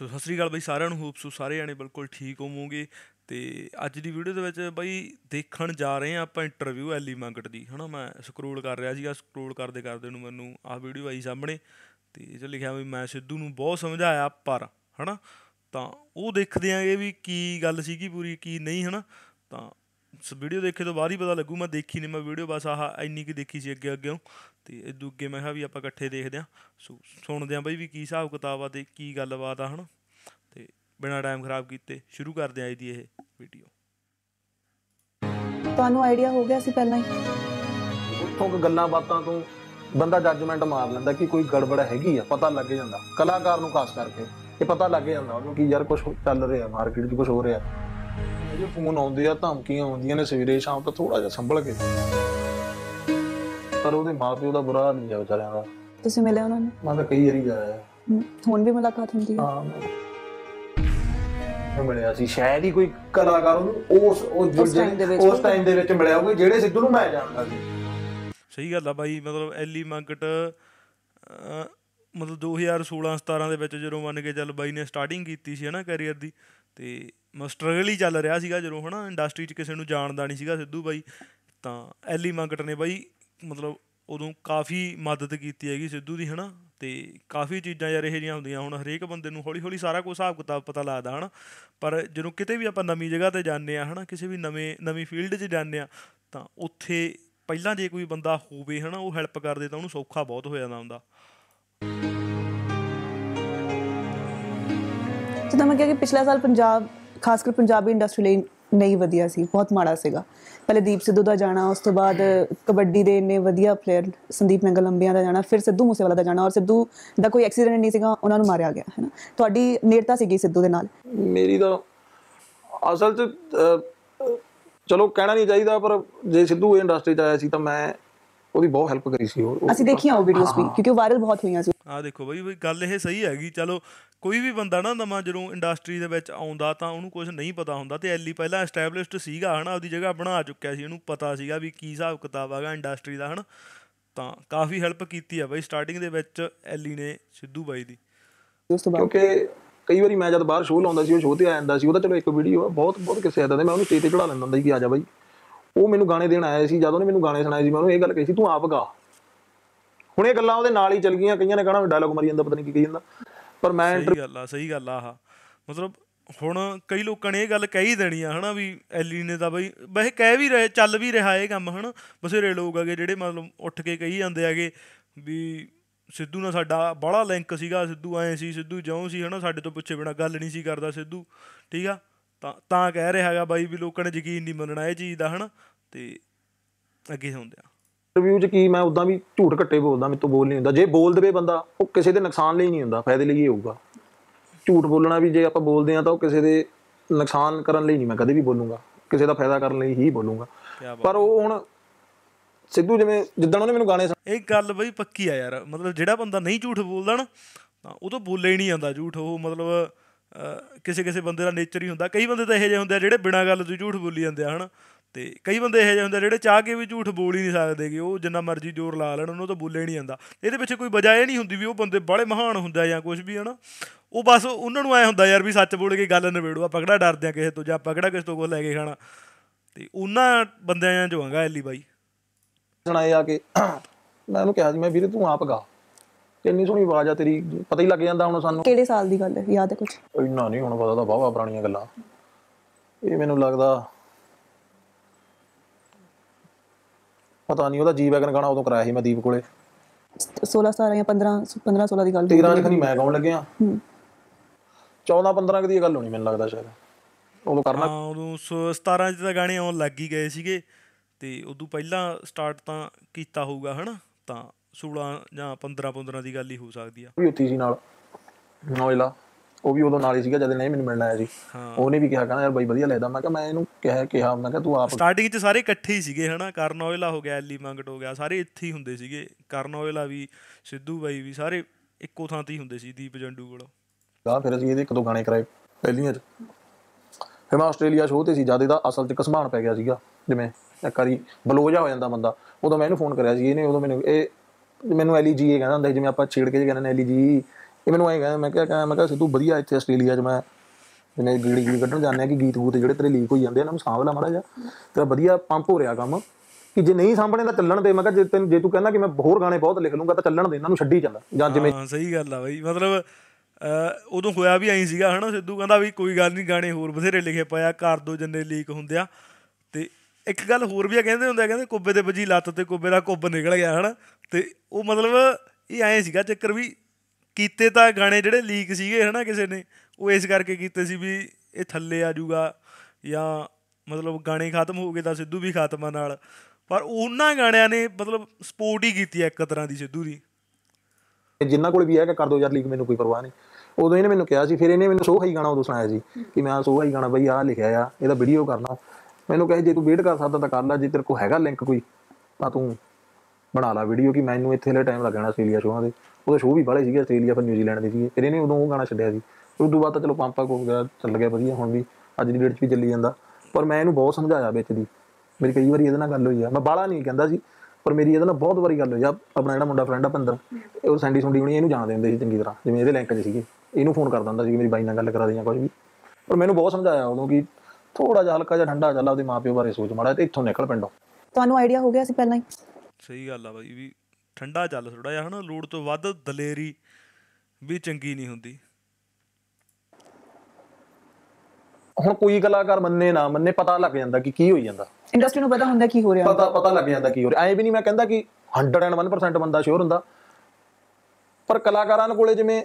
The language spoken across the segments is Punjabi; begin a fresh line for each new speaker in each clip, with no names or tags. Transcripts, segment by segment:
ਸੋ ਸਤਿ ਸ੍ਰੀ ਅਕਾਲ ਬਈ ਸਾਰਿਆਂ ਨੂੰ ਹੋਪਸ ਸਾਰੇ ਜਾਣੇ ਬਿਲਕੁਲ ਠੀਕ ਹੋਵੋਗੇ ਤੇ ਅੱਜ ਦੀ ਵੀਡੀਓ ਦੇ ਵਿੱਚ ਬਈ ਦੇਖਣ ਜਾ ਰਹੇ ਆ ਆਪਾਂ ਇੰਟਰਵਿਊ ਐਲੀ ਮੰਗਟ ਦੀ ਹਨਾ ਮੈਂ ਸਕਰੋਲ ਕਰ ਰਿਹਾ ਸੀਗਾ ਸਕਰੋਲ ਕਰਦੇ ਕਰਦੇ ਨੂੰ ਮੈਨੂੰ ਆਹ ਵੀਡੀਓ ਆਈ ਸਾਹਮਣੇ ਤੇ ਇਹ 'ਚ ਲਿਖਿਆ ਵੀ ਮੈਂ ਸਿੱਧੂ ਨੂੰ ਬਹੁਤ ਸਮਝਾਇਆ ਪਰ ਹਨਾ ਤਾਂ ਉਹ ਦੇਖਦੇ ਆਂਗੇ ਵੀ ਕੀ ਗੱਲ ਸੀਗੀ ਪੂਰੀ ਕੀ ਨਹੀਂ ਹਨਾ ਤਾਂ ਵੀਡੀਓ ਦੇਖੇ ਤੋਂ ਬਾਅਦ ਹੀ ਪਤਾ ਲੱਗੂ ਮੈਂ ਦੇਖੀ ਨਹੀਂ ਮੈਂ ਵੀਡੀਓ ਬਸ ਆਹ ਇੰਨੀ ਕੀ ਦੇਖੀ ਸੀ ਅੱਗੇ ਅੱਗੇ ਤੇ ਇਹ ਦੂਗੇ ਮੈਂ ਕਿਹਾ ਵੀ ਆਪਾਂ ਇਕੱਠੇ ਦੇਖਦੇ ਆਂ ਸੁਣਦੇ ਆਂ ਬਈ ਵੀ ਕੀ ਹਿਸਾਬ ਕਿਤਾਬ ਆ ਤੇ ਕੀ ਗੱਲਬਾਤ ਆ ਹਨ ਤੇ ਬਿਨਾਂ ਟਾਈਮ ਖਰਾਬ ਕੀਤੇ ਸ਼ੁਰੂ ਕਰਦੇ ਆ ਦੀ ਇਹ ਵੀਡੀਓ
ਤੁਹਾਨੂੰ ਆਈਡੀਆ ਹੋ ਗਿਆ ਸੀ ਪਹਿਲਾਂ ਹੀ
ਉੱਥੋਂ ਗੱਲਾਂ ਬਾਤਾਂ ਤੋਂ
ਬੰਦਾ ਜੱਜਮੈਂਟ ਮਾਰ ਲੈਂਦਾ ਕਿ ਕੋਈ ਗੜਬੜ ਹੈਗੀ ਆ ਪਤਾ ਲੱਗ ਜਾਂਦਾ ਕਲਾਕਾਰ ਨੂੰ ਖਾਸ ਕਰਕੇ ਇਹ ਪਤਾ ਲੱਗ ਜਾਂਦਾ ਉਹਨੂੰ ਕਿ ਯਾਰ ਕੁਝ ਚੱਲ ਰਿਹਾ ਮਾਰਕੀਟ 'ਚ ਕੁਝ ਹੋ ਰਿਹਾ ਜੇ ਫੋਨ ਆਉਂਦੇ ਆ ਧਮਕੀਆਂ ਆਉਂਦੀਆਂ ਨੇ ਸਵੇਰੇ ਸ਼ਾਮ ਤਾਂ ਥੋੜਾ ਜਿਹਾ ਸੰਭਲ ਕੇ ਪਰ ਉਹਦੇ ਮਾਪਿਓ ਦਾ ਬੁਰਾ ਨਹੀਂ ਜਾ ਵਿਚਾਰਿਆਂ ਦਾ
ਤੁਸੀਂ ਮਿਲੇ ਉਹਨਾਂ ਨੂੰ
ਮੈਂ ਤਾਂ ਕਈ ਵਾਰੀ ਜਾਇਆ
ਹਮ, ਹੁਣ ਵੀ ਮੁਲਾਕਾਤ ਹੁੰਦੀ ਹੈ ਹਾਂ
ਮੈਂ ਮਿਲਿਆ ਸੀ ਸ਼ਾਇਦ ਹੀ ਕੋਈ ਕਲਾਕਾਰ ਉਹਨੂੰ ਉਸ ਉਹ ਉਸ time
ਦੇ
ਵਿੱਚ- ਉਸ ਟਾਈਮ ਦੇ ਵਿੱਚ ਮਿਲਿਆ ਹੋਵੇ ਜਿਹੜੇ ਸਿੱਧੂ ਨੂੰ ਮੈਂ
ਜਾਣਦਾ ਸੀ ਸਹੀ ਗੱਲ ਆ ਬਾਈ ਮਤਲਬ ਐਲੀ ਮੰਗਟ ਮਤਲਬ 2016 17 ਦੇ ਵਿੱਚ ਜਦੋਂ ਮੰਨ ਕੇ ਚੱਲ ਬਾਈ ਨੇ ਸਟਾਰਟਿੰਗ ਕੀਤੀ ਸੀ ਹਨਾ ਕੈਰੀਅਰ ਦੀ ਤੇ ਸਟਰਗਲ ਹੀ ਚੱਲ ਰਿਹਾ ਸੀਗਾ ਜਦੋਂ ਹਨਾ ਇੰਡਸਟਰੀ 'ਚ ਕਿਸੇ ਨੂੰ ਜਾਣਦਾ ਨਹੀਂ ਸੀਗਾ ਸਿੱਧੂ ਬਾਈ ਤਾਂ ਐਲੀ ਮੰਗਟ ਨੇ ਬਾਈ ਮਤਲਬ ਉਦੋਂ ਕਾਫੀ ਮਦਦ ਕੀਤੀ ਹੈਗੀ ਸਿੱਧੂ ਦੀ ਹਨਾ ਤੇ ਕਾਫੀ ਚੀਜ਼ਾਂ ਯਾਰ ਇਹ ਜਿਹੀਆਂ ਹੁੰਦੀਆਂ ਹੁਣ ਹਰੇਕ ਬੰਦੇ ਨੂੰ ਹੌਲੀ ਹੌਲੀ ਸਾਰਾ ਕੁਝ ਹਿਸਾਬ ਕਿਤਾਬ ਪਤਾ ਲੱਗਦਾ ਹਨਾ ਪਰ ਜਦੋਂ ਕਿਤੇ ਵੀ ਆਪਾਂ ਨਵੀਂ ਜਗ੍ਹਾ ਤੇ ਜਾਂਦੇ ਆ ਹਨਾ ਕਿਸੇ ਵੀ ਨਵੇਂ ਨਵੀਂ ਫੀਲਡ 'ਚ ਜਾਂਦੇ ਆ ਤਾਂ ਉੱਥੇ ਪਹਿਲਾਂ ਜੇ ਕੋਈ ਬੰਦਾ ਹੋਵੇ ਹਨਾ ਉਹ ਹੈਲਪ ਕਰਦੇ ਤਾਂ ਉਹਨੂੰ ਸੌਖਾ ਬਹੁਤ ਹੋ ਜਾਂਦਾ ਹੁੰਦਾ
ਜਦੋਂ ਮੈਂ ਕਿਹਾ ਕਿ ਪਿਛਲਾ ਸਾਲ ਪੰਜਾਬ ਖਾਸ ਕਰ ਪੰਜਾਬੀ ਇੰਡਸਟਰੀ ਲਈ ਨਹੀਂ ਵਧੀਆ ਸੀ ਬਹੁਤ ਮਾੜਾ ਸੀਗਾ ਪਹਿਲੇ ਦੀਪ ਸਿੱਧੂ ਦਾ ਜਾਣਾ ਉਸ ਤੋਂ ਬਾਅਦ ਕਬੱਡੀ ਦੇ ਇੰਨੇ ਵਧੀਆ ਪਲੇਅਰ ਸੰਦੀਪ ਨੰਗਲ ਲੰਬੀਆਂ ਦਾ ਜਾਣਾ ਫਿਰ ਸਿੱਧੂ ਮੂਸੇਵਾਲਾ ਦਾ ਜਾਣਾ ਔਰ ਸਿੱਧੂ ਦਾ ਕੋਈ ਐਕਸੀਡੈਂਟ ਨਹੀਂ ਸੀਗਾ ਉਹਨਾਂ ਨੂੰ ਮਾਰਿਆ ਗਿਆ ਹੈ ਨਾ ਤੁਹਾਡੀ ਨੇੜਤਾ ਸੀਗੀ ਸਿੱਧੂ ਦੇ ਨਾਲ ਮੇਰੀ
ਤਾਂ ਅਸਲ 'ਚ ਚਲੋ ਕਹਿਣਾ ਨਹੀਂ ਚਾਹੀਦਾ ਪਰ ਜੇ ਸਿੱਧੂ ਇਹ ਇੰਡਸਟਰੀ 'ਚ ਆਇਆ ਸੀ ਤਾਂ ਮੈਂ ਉਹਦੀ ਬਹੁਤ ਹੈਲਪ ਕਰੀ ਸੀ ਉਹ ਅਸੀਂ
ਦੇਖੀਆਂ ਉਹ ਵੀਡੀਓਜ਼ ਵੀ ਕਿਉਂਕਿ ਉਹ ਵਾਇਰਲ ਬਹੁਤ ਹੋਈਆਂ ਸੀ
ਆ ਦੇਖੋ ਬਈ ਬਈ ਗੱਲ ਇਹ ਸਹੀ ਹੈਗੀ ਚਲੋ ਕੋਈ ਵੀ ਬੰਦਾ ਨਾ ਨਵਾਂ ਜਦੋਂ ਇੰਡਸਟਰੀ ਦੇ ਵਿੱਚ ਆਉਂਦਾ ਤਾਂ ਉਹਨੂੰ ਕੁਝ ਨਹੀਂ ਪਤਾ ਹੁੰਦਾ ਤੇ ਐਲੀ ਪਹਿਲਾਂ ਐਸਟੈਬਲਿਸ਼ਡ ਸੀਗਾ ਹਨਾ ਉਹਦੀ ਜਗ੍ਹਾ ਬਣਾ ਚੁੱਕਿਆ ਸੀ ਇਹਨੂੰ ਪਤਾ ਸੀਗਾ ਵੀ ਕੀ ਹਿਸਾਬ ਕਿਤਾਬ ਹੈਗਾ ਇੰਡਸਟਰੀ ਦਾ ਹਨਾ ਤਾਂ ਕਾਫੀ ਹੈਲਪ ਕੀਤੀ ਆ ਬਈ ਸਟਾਰਟਿੰਗ ਦੇ ਵਿੱਚ ਐਲੀ ਨੇ ਸਿੱਧੂ ਬਾਈ ਦੀ
ਉਸ ਤੋਂ ਬਾਅਦ ਕਿਉਂਕਿ ਕਈ ਵਾਰੀ ਮੈਂ ਜਦ ਬਾਹਰ ਸ਼ੋਅ ਲਾਉਂਦਾ ਸੀ ਉਹ ਸ਼ੋਅ ਤੇ ਆ ਜਾਂਦਾ ਸੀ ਉਹਦਾ ਚਲੋ ਇੱਕ ਵੀਡੀਓ ਆ ਬਹੁਤ ਬਹੁਤ ਕਿਸੇ ਆਦਾ ਦੇ ਮੈਂ ਉਹਨੂੰ ਸਟੇਜ ਤੇ ਚੜਾ ਲੈਂਦਾ ਹੁੰਦਾ ਸੀ ਕਿ ਆ ਜਾ ਬਾਈ ਉਹ ਮੈਨੂੰ ਗਾਣੇ ਦੇਣ ਆਇਆ ਸੀ ਜਦੋਂ ਉਹਨੇ ਮੈਨੂੰ ਗਾਣੇ ਸੁਣਾਏ ਸੀ ਮੈਂ ਉਹਨੂੰ ਇਹ ਗੱਲ ਕਹੀ ਸੀ ਤੂੰ ਆਪ ਗਾ ਹੁਣ ਇਹ ਗੱਲਾਂ ਉਹਦੇ ਨਾਲ ਹੀ ਚੱਲ ਗਈਆਂ ਕਈਆਂ ਨੇ ਕਹਣਾ ਡਾਇਲੌਗ ਮਾਰੀ ਜਾਂਦਾ ਪਤਾ ਨਹੀਂ ਕੀ ਕਹੀ ਜਾਂਦਾ ਪਰ ਮੈਂ ਸਹੀ
ਗੱਲ ਆ ਸਹੀ ਗੱਲ ਆ ਆਹ ਮਤਲਬ ਹੁਣ ਕਈ ਲੋਕਾਂ ਨੇ ਇਹ ਗੱਲ ਕਹਿ ਹੀ ਦੇਣੀ ਆ ਹਨਾ ਵੀ ਐਲੀ ਨੇ ਤਾਂ ਬਈ ਵੈਸੇ ਕਹਿ ਵੀ ਰਹੇ ਚੱਲ ਵੀ ਰਿਹਾ ਇਹ ਕੰਮ ਹਨਾ ਬਸੇਰੇ ਲੋਕ ਆਗੇ ਜਿਹੜੇ ਮਤਲਬ ਉੱਠ ਕੇ ਕਹੀ ਜਾਂਦੇ ਆਗੇ ਵੀ ਸਿੱਧੂ ਨਾਲ ਸਾਡਾ ਬੜਾ ਲਿੰਕ ਸੀਗਾ ਸਿੱਧੂ ਐ ਸੀ ਸਿੱਧੂ ਜਉਂ ਸੀ ਹਨਾ ਸਾਡੇ ਤੋਂ ਪੁੱਛੇ ਬਿਨਾ ਗੱਲ ਨਹੀਂ ਸੀ ਕਰਦਾ ਸਿੱਧੂ ਠੀਕ ਆ ਤਾਂ ਤਾਂ ਕਹਿ ਰਿਹਾ ਹੈਗਾ ਬਾਈ ਵੀ ਲੋਕਾਂ ਨੇ ਯਕੀਨ ਨਹੀਂ ਮੰਨਣਾ ਇਹ ਚੀਜ਼ ਦਾ ਹਨਾ ਤੇ ਅੱਗੇ ਹੁੰਦੇ ਆ
ਇੰਟਰਵਿਊ 'ਚ ਕੀ ਮੈਂ ਉਦਾਂ ਵੀ ਝੂਠ ਘੱਟੇ ਬੋਲਦਾ ਮੈਨੂੰ ਤੋਂ ਬੋਲ ਨਹੀਂ ਹੁੰਦਾ ਜੇ ਬੋਲ ਦੇਵੇ ਬੰਦਾ ਉਹ ਕਿਸੇ ਦੇ ਨੁਕਸਾਨ ਲਈ ਨਹੀਂ ਹੁੰਦਾ ਫਾਇਦੇ ਲਈ ਹੀ ਹੋਊਗਾ ਝੂਠ ਬੋਲਣਾ ਵੀ ਜੇ ਆਪਾਂ ਬੋਲਦੇ ਆ ਤਾਂ ਉਹ ਕਿਸੇ ਦੇ ਨੁਕਸਾਨ ਕਰਨ ਲਈ ਨਹੀਂ ਮੈਂ ਕਦੇ ਵੀ ਬੋਲੂੰਗਾ ਕਿਸੇ ਦਾ ਫਾਇਦਾ ਕਰਨ ਲਈ ਹੀ ਬੋਲੂੰਗਾ
ਪਰ ਉਹ ਹੁਣ ਸਿੱਧੂ ਜਿਵੇਂ ਜਿੱਦਾਂ ਉਹਨੇ ਮੈਨੂੰ ਗਾਣੇ ਇਹ ਗੱਲ ਬਈ ਪੱਕੀ ਆ ਯਾਰ ਮਤਲਬ ਜਿਹੜਾ ਬੰਦਾ ਨਹੀਂ ਝੂਠ ਬੋਲਦਾ ਨਾ ਤਾਂ ਉਹ ਤਾਂ ਬੋਲੇ ਹੀ ਨਹੀਂ ਜਾਂਦਾ ਝੂਠ ਉਹ ਮਤਲਬ ਕਿਸੇ ਕਿਸੇ ਬੰਦੇ ਦਾ ਨੇਚਰ ਹੀ ਹੁੰਦਾ ਕਈ ਬੰਦੇ ਤਾਂ ਇਹੋ ਜਿਹੇ ਹੁੰਦੇ ਆ ਜਿਹੜੇ ਬਿਨਾਂ ਗੱਲ ਤੋਂ ਝੂਠ ਬੋਲੀ ਜਾਂਦੇ ਆ ਹਨ ਤੇ ਕਈ ਬੰਦੇ ਇਹੋ ਜਿਹੇ ਹੁੰਦੇ ਆ ਜਿਹੜੇ ਚਾਹ ਕੇ ਵੀ ਝੂਠ ਬੋਲ ਹੀ ਨਹੀਂ ਸਕਦੇਗੇ ਉਹ ਜਿੰਨਾ ਮਰਜ਼ੀ ਜ਼ੋਰ ਲਾ ਲੈਣ ਉਹਨੂੰ ਤਾਂ ਬੋਲੇ ਨਹੀਂ ਜਾਂਦਾ ਇਹਦੇ ਪਿੱਛੇ ਕੋਈ ਵਜ੍ਹਾ ਇਹ ਨਹੀਂ ਹੁੰਦੀ ਵੀ ਉਹ ਬੰਦੇ ਬੜੇ ਮਹਾਨ ਹੁੰਦਾ ਜਾਂ ਕੁਝ ਵੀ ਹਨ ਉਹ ਬਸ ਉਹਨਾਂ ਨੂੰ ਐ ਹੁੰਦਾ ਯਾਰ ਵੀ ਸੱਚ ਬੋਲ ਕੇ ਗੱਲ ਨਿਬੇੜੂ ਆ ਪਕੜਾ ਡਰਦੇ ਆ ਕਿਸੇ ਤੋਂ ਜਾਂ ਪਕੜਾ ਕਿਸੇ ਤੋਂ ਕੁਝ ਲੈ ਕੇ ਖਾਣਾ ਤੇ ਉਹਨਾਂ ਬੰਦਿਆਂ ਜਾਂ ਜਵਾਂਗਾ ਐਲੀ ਬਾਈ ਸੁਣਾਏ ਆ ਕੇ ਮੈਂ ਉਹਨੂੰ ਕਿਹਾ ਜੀ ਮੈਂ
ਵੀਰੇ ਤੂੰ ਆਪ ਗਾ ਇੰਨੀ ਸੋਹਣੀ ਆਵਾਜ਼ ਆ ਤੇਰੀ ਪਤਾ ਹੀ ਲੱਗ ਜਾਂਦਾ ਹੁਣ ਸਾਨੂੰ ਕਿਹੜੇ
ਸਾਲ ਦੀ ਗੱਲ ਹੈ ਯਾਦ ਹੈ ਕੁਝ
ਇੰਨਾ ਨਹੀਂ ਹੁਣ ਪਤਾ ਤਾਂ ਬਾਵਾ ਪੁਰਾਣੀਆਂ ਗੱਲਾਂ ਇਹ ਮੈਨੂੰ ਲੱਗਦਾ ਪਤਾ ਨਹੀਂ ਉਹਦਾ ਜੀਵ ਵੈਗਨ ਗਾਣਾ ਉਦੋਂ ਕਰਾਇਆ ਸੀ ਮੈਂ ਦੀਪ ਕੋਲੇ
16 17 ਜਾਂ 15 15 16 ਦੀ ਗੱਲ 13 ਨਹੀਂ ਮੈਂ ਗਾਉਣ ਲੱਗਿਆ ਹੂੰ
14 15 ਦੀ ਗੱਲ ਹੋਣੀ ਮੈਨੂੰ ਲੱਗਦਾ ਸ਼ਾਇਦ ਉਦੋਂ ਕਰਨਾ
ਉਦੋਂ 17 ਚ ਤਾਂ ਗਾਣੇ ਆਉਣ ਲੱਗ ਹੀ ਗਏ ਸੀਗੇ ਤੇ ਉਦੋਂ ਪਹਿਲਾਂ ਸਟਾਰਟ ਤਾਂ ਕੀਤਾ ਹੋਊਗਾ ਹਨਾ ਤਾਂ 16 ਜਾਂ 15 15 ਦੀ ਗੱਲ ਹੀ ਹੋ ਸਕਦੀ ਆ
ਵੀ ਉੱਥੇ ਜੀ ਨਾਲ ਨੋਇਲਾ ਉਹ ਵੀ ਉਦੋਂ ਨਾਲ ਹੀ ਸੀਗਾ ਜਦ ਨਹੀਂ ਮੈਨੂੰ ਮਿਲਣਾ ਆਇਆ ਸੀ ਉਹਨੇ ਵੀ ਕਿਹਾ ਕਹਿੰਦਾ ਯਾਰ ਬਾਈ ਵਧੀਆ ਲੱਗਦਾ ਮੈਂ ਕਿਹਾ ਮੈਂ ਇਹਨੂੰ ਕਿਹਾ ਕਿਹਾ ਮੈਂ ਕਿਹਾ ਤੂੰ ਆਪ ਸਟਾਰਟਿੰਗ
'ਚ ਸਾਰੇ ਇਕੱਠੇ ਹੀ ਸੀਗੇ ਹਨਾ ਕਰਨ ਔਇਲਾ ਹੋ ਗਿਆ ਐਲੀ ਮੰਗਟ ਹੋ ਗਿਆ ਸਾਰੇ ਇੱਥੇ ਹੀ ਹੁੰਦੇ ਸੀਗੇ ਕਰਨ ਔਇਲਾ ਵੀ ਸਿੱਧੂ ਬਾਈ ਵੀ ਸਾਰੇ ਇੱਕੋ ਥਾਂ ਤੇ ਹੀ ਹੁੰਦੇ ਸੀ ਦੀਪ ਜੰਡੂ ਕੋਲ
ਗਾ ਫਿਰ ਅਸੀਂ ਇਹਦੇ ਇੱਕ ਦੋ ਗਾਣੇ ਕਰਾਏ ਪਹਿਲੀਆਂ 'ਚ ਫਿਰ ਮੈਂ ਆਸਟ੍ਰੇਲੀਆ ਸ਼ੋਅ ਤੇ ਸੀ ਜਦ ਇਹਦਾ ਅਸਲ 'ਚ ਕਸਮਾਨ ਪੈ ਗਿਆ ਸੀਗਾ ਜਿਵੇਂ ਇੱਕ ਵਾਰੀ ਬਲੋਜਾ ਹੋ ਜਾਂਦਾ ਬੰਦਾ ਉਦੋਂ ਮੈਂ ਇਹਨੂੰ ਫੋਨ ਕਰਿਆ ਸੀ ਇਹਨੇ ਉਦੋਂ ਮੈਨੂੰ ਇਹ ਮੈਨੂੰ ਐਲੀ ਜੀ e ਇਹ ਕਹਿੰਦਾ ਹੁੰਦਾ ਜਿਵੇਂ ਆਪਾਂ ਛੇੜ ਕੇ ਜੇ ਕਹਿੰਦੇ ਨੇ ਐਲੀ ਜੀ e ਇਹ ਮੈਨੂੰ ਆਏ ਕਹਿੰਦਾ ਮੈਂ ਕਿਹਾ ਮੈਂ ਕਿਹਾ ਸਿੱਧੂ ਵਧੀਆ ਇੱਥੇ ਆਸਟ੍ਰੇਲੀਆ 'ਚ ਮੈਂ ਜਿਵੇਂ ਗੀੜੀ ਗੀੜੀ ਕੱਢਣ ਜਾਂਦੇ ਆ ਕਿ ਗੀਤ ਗੂਤ ਜਿਹੜੇ ਤੇਰੇ ਲੀਕ ਹੋਈ ਜਾਂਦੇ ਆ ਨਾ ਸਾਂਭ ਲੈ ਮਾੜਾ ਜਾ ਤੇਰਾ ਵਧੀਆ ਪੰਪ ਹੋ ਰਿਹਾ ਕੰਮ ਕਿ ਜੇ ਨਹੀਂ ਸਾਂਭਣੇ ਤਾਂ ਚੱਲਣ ਦੇ ਮੈਂ ਕਿਹਾ ਜੇ ਤੈਨੂੰ ਜੇ ਤੂੰ ਕਹਿੰਦਾ ਕਿ ਮੈਂ ਹੋਰ ਗਾਣੇ ਬਹੁਤ ਲਿਖ ਲੂੰਗਾ ਤਾਂ ਚੱਲਣ ਦੇ ਇਹਨਾਂ ਨੂੰ ਛੱਡੀ ਚੱਲ ਜਾਂ ਜਿਵੇਂ ਹਾਂ
ਸਹੀ ਗੱਲ ਆ ਬਈ ਮਤਲਬ ਉਦੋਂ ਹੋਇਆ ਵੀ ਐਂ ਸੀਗਾ ਹਨਾ ਸਿੱਧੂ ਕਹਿੰਦਾ ਵੀ ਕੋਈ ਗੱਲ ਨਹੀਂ ਗਾਣੇ ਹੋਰ ਬਥੇਰੇ ਲਿਖੇ ਪਏ ਕਰ ਦੋ ਜਿੰਨੇ ਲੀਕ ਹੁੰਦੇ ਆ ਤੇ ਇੱਕ ਗੱਲ ਹੋਰ ਵੀ ਆ ਕਹਿੰਦੇ ਹੁੰਦੇ ਆ ਕਹਿੰਦੇ ਕੁੱਬੇ ਤੇ ਬੱਜੀ ਲੱਤ ਤੇ ਕੁੱਬੇ ਦਾ ਕੁੱਬ ਨਿਕਲ ਗਿਆ ਹਨਾ ਤੇ ਉਹ ਮਤਲਬ ਇਹ ਆਏ ਸੀਗਾ ਚੱਕਰ ਵੀ ਕੀਤੇ ਤਾਂ ਗਾਣੇ ਜਿਹੜੇ ਲੀਕ ਸੀਗੇ ਹਨਾ ਕਿਸੇ ਨੇ ਉਹ ਇਸ ਕਰਕੇ ਕੀਤੇ ਸੀ ਵੀ ਇਹ ਥੱਲੇ ਆ ਜਾਊਗਾ ਜਾਂ ਮਤਲਬ ਗਾਣੇ ਖਤਮ ਹੋ ਗਏ ਤਾਂ ਸਿੱਧੂ ਵੀ ਖਾਤਮਾ ਨਾਲ ਪਰ ਉਹਨਾਂ ਗਾਣਿਆਂ ਨੇ ਮਤਲਬ ਸਪੋਰਟ ਹੀ ਕੀਤੀ ਇੱਕ ਤਰ੍ਹਾਂ ਦੀ ਸਿੱਧੂ ਦੀ
ਜਿੰਨਾ ਕੋਲ ਵੀ ਹੈ ਕਿ ਕਰ ਦੋ ਯਾਰ ਲੀਕ ਮੈਨੂੰ ਕੋਈ ਪਰਵਾਹ ਨਹੀਂ ਉਦੋਂ ਇਹਨੇ ਮੈਨੂੰ ਕਿਹਾ ਸੀ ਫਿਰ ਇਹਨੇ ਮੈਨੂੰ ਸੋਹਾਈ ਗਾਣਾ ਉਦੋਂ ਸੁਣਾਇਆ ਸੀ ਕਿ ਮੈਂ ਸੋਹਾਈ ਗਾਣਾ ਬਈ ਆ ਲਿਖਿਆ ਆ ਇਹਦਾ ਵੀਡੀਓ ਕਰਨਾ ਮੈਨੂੰ ਕਹੇ ਜੇ ਤੂੰ ਵੇਟ ਕਰ ਸਕਦਾ ਤਾਂ ਕਰ ਲੈ ਜੇ ਤੇਰੇ ਕੋਲ ਹੈਗਾ ਲਿੰਕ ਕੋਈ ਤਾਂ ਤੂੰ ਬਣਾ ਲੈ ਵੀਡੀਓ ਕਿ ਮੈਨੂੰ ਇੱਥੇ ਲੈ ਟਾਈਮ ਲੱਗਣਾ ਆਸਟ੍ਰੇਲੀਆ ਸ਼ੋਆਂ ਦੇ ਉਹਦੇ ਸ਼ੋਅ ਵੀ ਬਾਲੇ ਸੀਗੇ ਆਸਟ੍ਰੇਲੀਆ ਪਰ ਨਿਊਜ਼ੀਲੈਂਡ ਦੇ ਸੀਗੇ ਇਹਨੇ ਉਦੋਂ ਉਹ ਗਾਣਾ ਛੱਡਿਆ ਸੀ ਉਸ ਤੋਂ ਬਾਅਦ ਤਾਂ ਚਲੋ ਪੰਪਾ ਕੋ ਵਗੈਰਾ ਚੱਲ ਗਿਆ ਵਧੀਆ ਹੁਣ ਵੀ ਅੱਜ ਦੀ ਡੇਟ 'ਚ ਵੀ ਚੱਲੀ ਜਾਂਦਾ ਪਰ ਮੈਂ ਇਹਨੂੰ ਬਹੁਤ ਸਮਝਾਇਆ ਵਿੱਚ ਦੀ ਮੇਰੀ ਕਈ ਵਾਰੀ ਇਹਦੇ ਨਾਲ ਗੱਲ ਹੋਈ ਆ ਮੈਂ ਬਾਲਾ ਨਹੀਂ ਕਹਿੰਦਾ ਸੀ ਪਰ ਮੇਰੀ ਇਹਦੇ ਨਾਲ ਬਹੁਤ ਵਾਰੀ ਗੱਲ ਹੋਈ ਆ ਆਪਣਾ ਜਿਹੜਾ ਮੁੰਡਾ ਫਰੈਂਡ ਆ ਪੰਦਰ ਉਹ ਸੈਂਡੀ ਸੁੰਡੀ ਹੁਣੀ ਇਹਨੂੰ ਜਾਣਦੇ ਹੁੰਦੇ ਸੀ ਚੰਗੀ ਤਰ੍ਹਾਂ ਜਿਵੇਂ ਇਹਦੇ ਲਿੰਕ 'ਚ ਸੀਗੇ ਇਹਨੂੰ ਫੋਨ ਕਰਦਾ ਹੁੰਦਾ ਸੀ ਮੇਰੀ ਬਾਈ ਨਾਲ ਗੱਲ ਕਰਾ ਦੇ ਜਾਂ ਕੁਝ ਵੀ ਪਰ ਮੈਨੂੰ ਬਹੁਤ ਸਮਝਾਇਆ ਉਦੋਂ ਕਿ ਥੋੜਾ ਜਿਹਾ ਹਲਕਾ ਜਿਹਾ ਠੰਡਾ ਚੱਲ ਉਹਦੇ ਮਾਪਿਓ ਬਾਰੇ ਸੋਚ
ਮਾੜਾ ਤੇ ਇੱਥੋਂ ਨਿਕਲ ਪਿੰਡੋਂ
ਤੁਹਾਨੂੰ ਆਈਡੀਆ ਹੋ ਗਿਆ ਸੀ ਪਹਿਲਾਂ ਹੀ
ਸਹੀ ਗੱਲ ਆ ਬਾਈ ਵੀ ਠੰਡਾ ਚੱਲ ਥੋੜਾ ਜਿਹਾ ਹਨਾ ਲੋੜ ਤੋਂ ਵੱਧ ਦਲੇਰੀ ਵੀ ਚੰਗੀ ਨਹੀਂ ਹੁੰਦੀ
ਹੁਣ ਕੋਈ ਕਲਾਕਾਰ ਮੰਨੇ ਨਾ ਮੰਨੇ ਪਤਾ ਲੱਗ ਜਾਂਦਾ ਕਿ ਕੀ ਹੋਈ ਜਾਂਦਾ ਇੰਡਸਟਰੀ ਨੂੰ ਪਤਾ ਹੁੰਦਾ ਕੀ ਹੋ ਰਿਹਾ ਪਤਾ ਪਤਾ ਲੱਗ ਜਾਂਦਾ ਕੀ ਹੋ ਰਿਹਾ ਐ ਵੀ ਨਹੀਂ ਮੈਂ ਕਹਿੰਦਾ ਕਿ 101% ਬੰਦਾ ਸ਼ੋਰ ਹੁੰਦਾ ਪਰ ਕਲਾਕਾਰਾਂ ਕੋਲੇ ਜਿਵੇਂ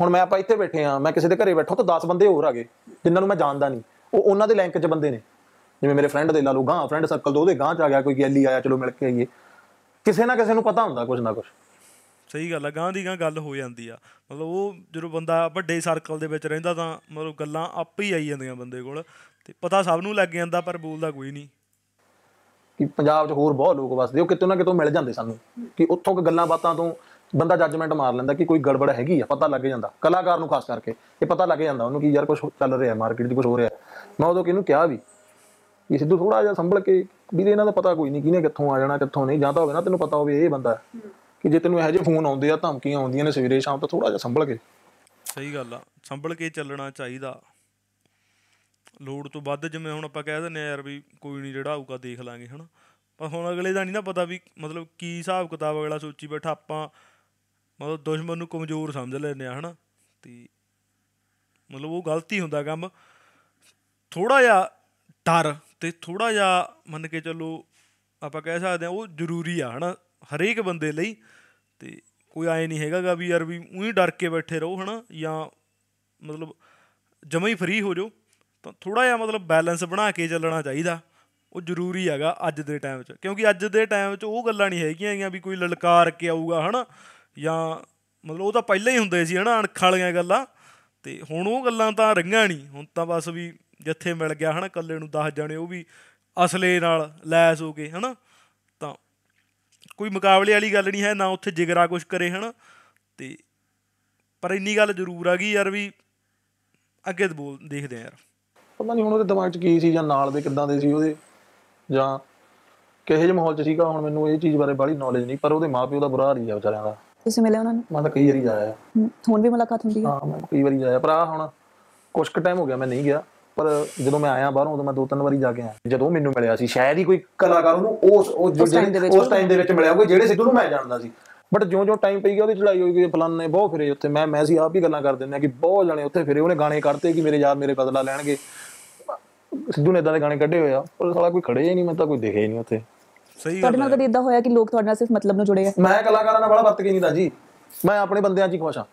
ਹੁਣ ਮੈਂ ਆਪਾਂ ਇੱਥੇ ਬੈਠੇ ਆ ਮੈਂ ਕਿਸੇ ਦੇ ਘਰੇ ਬੈਠਾ ਤਾਂ 10 ਬੰਦੇ ਹੋਰ ਆ ਗਏ ਜਿਨ੍ਹਾਂ ਨੂੰ ਮੈਂ ਜਾਣਦਾ ਨਹੀਂ ਉਹ ਉਹਨਾਂ ਦੇ ਲਿੰਕ 'ਚ ਬੰਦੇ ਨੇ ਜਿਵੇਂ ਮੇਰੇ ਫਰੈਂਡ ਦੇ ਲਾ ਲੂ ਗਾਂ ਫਰੈਂਡ ਸਰਕਲ ਤੋਂ ਉਹਦੇ ਗਾਂ 'ਚ ਆ ਗਿਆ ਕੋਈ ਗੈਲੀ e ਆਇਆ ਚਲੋ ਮਿਲ ਕੇ ਆਈਏ ਕਿਸੇ ਨਾ ਕਿਸੇ ਨੂੰ ਪਤਾ ਹੁੰਦਾ ਕੁਝ ਨਾ ਕੁਝ
ਸਹੀ ਗੱਲ ਆ ਗਾਂ ਦੀ ਗਾਂ ਗੱਲ ਹੋ ਜਾਂਦੀ ਆ ਮਤਲਬ ਉਹ ਜਦੋਂ ਬੰਦਾ ਵੱਡੇ ਸਰਕਲ ਦੇ ਵਿੱਚ ਰਹਿੰਦਾ ਤਾਂ ਮਤਲਬ ਗੱਲਾਂ ਆਪੇ ਹੀ ਆਈ ਜਾਂਦੀਆਂ ਬੰਦੇ ਕੋਲ ਤੇ ਪਤਾ ਸਭ ਨੂੰ ਲੱਗ ਜਾਂਦਾ ਪਰ ਬੋਲਦਾ ਕੋਈ ਨਹੀਂ
ਕਿ ਪੰਜਾਬ 'ਚ ਹੋਰ ਬਹੁਤ ਲੋਕ ਵਸਦੇ ਉਹ ਕਿਤੋਂ ਨਾ ਕਿਤੋਂ ਮਿਲ ਜਾਂਦੇ ਸਾਨੂੰ ਕਿ ਉੱਥੋਂ ਕੇ ਗੱਲਾਂ ਬਾਤਾਂ ਤੋਂ ਬੰਦਾ ਜੱਜਮੈਂਟ ਮਾਰ ਲੈਂਦਾ ਕਿ ਕੋਈ ਗੜਬੜ ਹੈਗੀ ਆ ਪਤਾ ਲੱਗ ਜਾਂਦਾ ਕਲਾਕਾਰ ਨੂੰ ਖਾਸ ਕਰਕੇ ਇਹ ਪਤਾ ਲੱਗ ਜਾਂਦਾ ਉਹਨੂੰ ਕਿ ਯਾਰ ਕੁਝ ਚੱਲ ਰਿਹਾ ਮਾਰਕੀਟ 'ਚ ਕੁਝ ਹੋ ਰਿਹਾ ਮੈਂ ਉਦੋਂ ਕਿਹਨੂੰ ਕਿਹਾ ਵੀ ਇਹ ਸਿੱਧੂ ਥੋੜਾ ਜਿਹਾ ਸੰਭਲ ਕੇ ਵੀ ਇਹਨਾਂ ਦਾ ਪਤਾ ਕੋਈ ਨਹੀਂ ਕਿਹਨੇ ਕਿੱਥੋਂ ਆ ਜਾਣਾ ਕਿੱਥੋਂ ਨਹੀਂ ਜਾਂ ਤਾਂ ਹੋਵੇ ਨਾ ਤੈਨੂੰ ਪਤਾ ਹੋਵੇ ਇਹ ਬੰਦਾ ਕਿ ਜੇ ਤੈਨੂੰ ਇਹੋ ਜਿਹੇ ਫੋਨ ਆਉਂਦੇ ਆ ਧਮਕੀਆਂ ਆਉਂਦੀਆਂ ਨੇ ਸਵੇਰੇ ਸ਼ਾਮ ਤਾਂ ਥੋੜਾ ਜਿਹਾ ਸੰਭਲ ਕੇ
ਸਹੀ ਗੱਲ ਆ ਸੰਭਲ ਕੇ ਚੱਲਣਾ ਚਾਹੀਦਾ ਲੋੜ ਤੋਂ ਵੱਧ ਜਿਵੇਂ ਹੁਣ ਆਪਾਂ ਕਹਿ ਦਿੰਨੇ ਯਾਰ ਵੀ ਕੋਈ ਨਹੀਂ ਜਿਹੜਾ ਆਊਗਾ ਦੇਖ ਲਾਂਗੇ ਹਨਾ ਪਰ ਹੁਣ ਅਗਲੇ ਦਾ ਨਹੀਂ ਨਾ ਪਤਾ ਵੀ ਮਤਲਬ ਕੀ ਹਿਸਾਬ ਕਿਤਾਬ ਅਗਲਾ ਸੋਚੀ ਬੈਠਾ ਆਪਾਂ ਮਤਲਬ ਦੁਸ਼ਮਣ ਨੂੰ ਕਮਜ਼ੋਰ ਸਮਝ ਲੈਨੇ ਆ ਹਨਾ ਤੇ ਮਤਲਬ ਉਹ ਗਲਤੀ ਹੁੰਦਾ ਕੰਮ ਥੋੜਾ ਜਿਹਾ ਡਰ ਤੇ ਥੋੜਾ ਜਿਹਾ ਮੰਨ ਕੇ ਚੱਲੋ ਆਪਾਂ ਕਹਿ ਸਕਦੇ ਆ ਉਹ ਜ਼ਰੂਰੀ ਆ ਹਨਾ ਹਰੇਕ ਬੰਦੇ ਲਈ ਤੇ ਕੋਈ ਆਏ ਨਹੀਂ ਹੈਗਾਗਾ ਵੀ ਯਾਰ ਵੀ ਉਹੀ ਡਰ ਕੇ ਬੈਠੇ ਰਹੋ ਹਨਾ ਜਾਂ ਮਤਲਬ ਜਮਾ ਹੀ ਫਰੀ ਹੋ ਜਾਓ ਤਾਂ ਥੋੜਾ ਜਿਹਾ ਮਤਲਬ ਬੈਲੈਂਸ ਬਣਾ ਕੇ ਚੱਲਣਾ ਚਾਹੀਦਾ ਉਹ ਜ਼ਰੂਰੀ ਹੈਗਾ ਅੱਜ ਦੇ ਟਾਈਮ 'ਚ ਕਿਉਂਕਿ ਅੱਜ ਦੇ ਟਾਈਮ 'ਚ ਉਹ ਗੱਲਾਂ ਨਹੀਂ ਹੈਗੀਆਂ ਹੈਗੀਆਂ ਵੀ ਕੋਈ ਲਲਕਾਰ ਕੇ ਆਊਗਾ ਹਨਾ ਜਾਂ ਮਤਲਬ ਉਹ ਤਾਂ ਪਹਿਲਾਂ ਹੀ ਹੁੰਦੇ ਸੀ ਹਨਾ ਅਣਖ ਵਾਲੀਆਂ ਗੱਲਾਂ ਤੇ ਹੁਣ ਉਹ ਗੱਲਾਂ ਤਾਂ ਰਹੀਆਂ ਨਹੀਂ ਹੁਣ ਤਾਂ ਬਸ ਵੀ ਜਿੱਥੇ ਮਿਲ ਗਿਆ ਹਨਾ ਕੱਲੇ ਨੂੰ 10 ਜਣੇ ਉਹ ਵੀ ਅਸਲੇ ਨਾਲ ਲੈਸ ਹੋ ਗਏ ਹਨਾ ਤਾਂ ਕੋਈ ਮੁਕਾਬਲੇ ਵਾਲੀ ਗੱਲ ਨਹੀਂ ਹੈ ਨਾ ਉੱਥੇ ਜਿਗਰਾ ਕੁਛ ਕਰੇ ਹਨਾ ਤੇ ਪਰ ਇੰਨੀ ਗੱਲ ਜ਼ਰੂਰ ਆ ਗਈ ਯਾਰ ਵੀ ਅੱਗੇ ਤੇ ਬੋਲ ਦੇਖਦੇ ਆ ਯਾਰ ਪਤਾ ਨਹੀਂ ਹੁਣ ਉਹਦੇ ਦਿਮਾਗ 'ਚ ਕੀ
ਸੀ ਜਾਂ ਨਾਲ ਦੇ ਕਿੱਦਾਂ ਦੇ ਸੀ ਉਹਦੇ ਜਾਂ ਕਿਹੇ ਜਿਹੇ ਮਾਹੌਲ 'ਚ ਸੀਗਾ ਹੁਣ ਮੈਨੂੰ ਇਹ ਚੀਜ਼ ਬਾਰੇ ਬੜੀ ਨੌਲੇਜ ਨਹੀਂ ਪਰ ਉਹਦੇ ਮਾਪਿਓ ਦਾ ਬੁਰਾ ਹਾਲ ਆ ਵਿਚਾਰਿਆਂ ਦਾ ਤੁਸੀਂ ਮਿਲੇ ਉਹਨਾਂ ਨੂੰ ਮੈਂ ਤਾਂ ਕਈ ਵਾਰੀ ਜਾਇਆ
ਹੁਣ ਵੀ ਮੁਲਾਕਾਤ ਹੁੰਦੀ ਹੈ ਹਾਂ ਮੈਂ
ਕਈ ਵਾਰੀ ਜਾਇਆ ਪਰ ਆ ਹੁਣ ਕੁਝ ਕੁ ਟਾਈਮ ਹੋ ਗਿਆ ਮੈਂ ਨਹੀਂ ਗਿਆ ਪਰ ਜਦੋਂ ਮੈਂ ਆਇਆ ਬਾਹਰੋਂ ਉਦੋਂ ਮੈਂ ਦੋ ਤਿੰਨ ਵਾਰੀ ਜਾ ਕੇ ਆਇਆ ਜਦੋਂ ਮੈਨੂੰ ਮਿਲਿਆ ਸੀ ਸ਼ਾਇਦ ਹੀ ਕੋਈ ਕਲਾਕਾਰ ਉਹਨੂੰ ਉਸ ਉਸ ਟਾਈਮ ਦੇ ਵਿੱਚ ਮਿਲਿਆ ਹੋਵੇ ਜਿਹੜੇ ਸਿੱਧੂ ਨੂੰ ਮੈਂ ਜਾਣਦਾ ਸੀ ਬਟ ਜਿਉਂ-ਜਿਉਂ ਟਾਈਮ ਪਈ ਗਿਆ ਉਹਦੀ ਚੜਾਈ ਹੋਈ ਕਿ ਨੇ ਬਹੁਤ ਫਿਰੇ ਉੱਥੇ ਮੈਂ ਮੈਂ ਸੀ ਆਪ ਹੀ ਗੱਲਾਂ ਕਰ ਦਿੰਦੇ ਆ ਕਿ ਬਹੁਤ ਜਣੇ ਉੱਥੇ ਫਿਰੇ ਉਹਨੇ ਗਾਣੇ ਕਰਤੇ ਕਿ ਮੇਰੇ ਯਾਰ ਮੇਰੇ ਬਦਲਾ ਲੈਣਗੇ ਸਿੱਧੂ ਨੇ ਇਦਾਂ ਦੇ ਗਾਣੇ ਕੱਢੇ ਹੋਇਆ ਪਰ ਸਾਲਾ ਕੋਈ ਖੜੇ ਹੀ ਨਹੀਂ ਮੈਂ ਤਾਂ ਕੋਈ ਦਿਖੇ ਹੀ ਨਹੀਂ ਉੱਥੇ ਸਹੀ ਤੁਹਾਡੇ
ਨਾਲ ਕਦੇ ਇਦਾਂ ਹੋਇਆ ਕਿ ਲੋਕ ਤੁਹਾਡੇ ਨਾਲ ਸਿਰਫ ਮਤਲਬ ਨੂੰ ਜੁੜੇ ਆ ਮੈਂ ਕਲਾਕਾਰਾਂ
ਨਾਲ ਬੜਾ ਵਰਤ ਕੇ ਨਹੀਂ ਦਾ ਜੀ ਮੈਂ ਆਪਣੇ ਬੰਦਿਆਂ 'ਚ ਹੀ ਖੁਸ਼ ਆ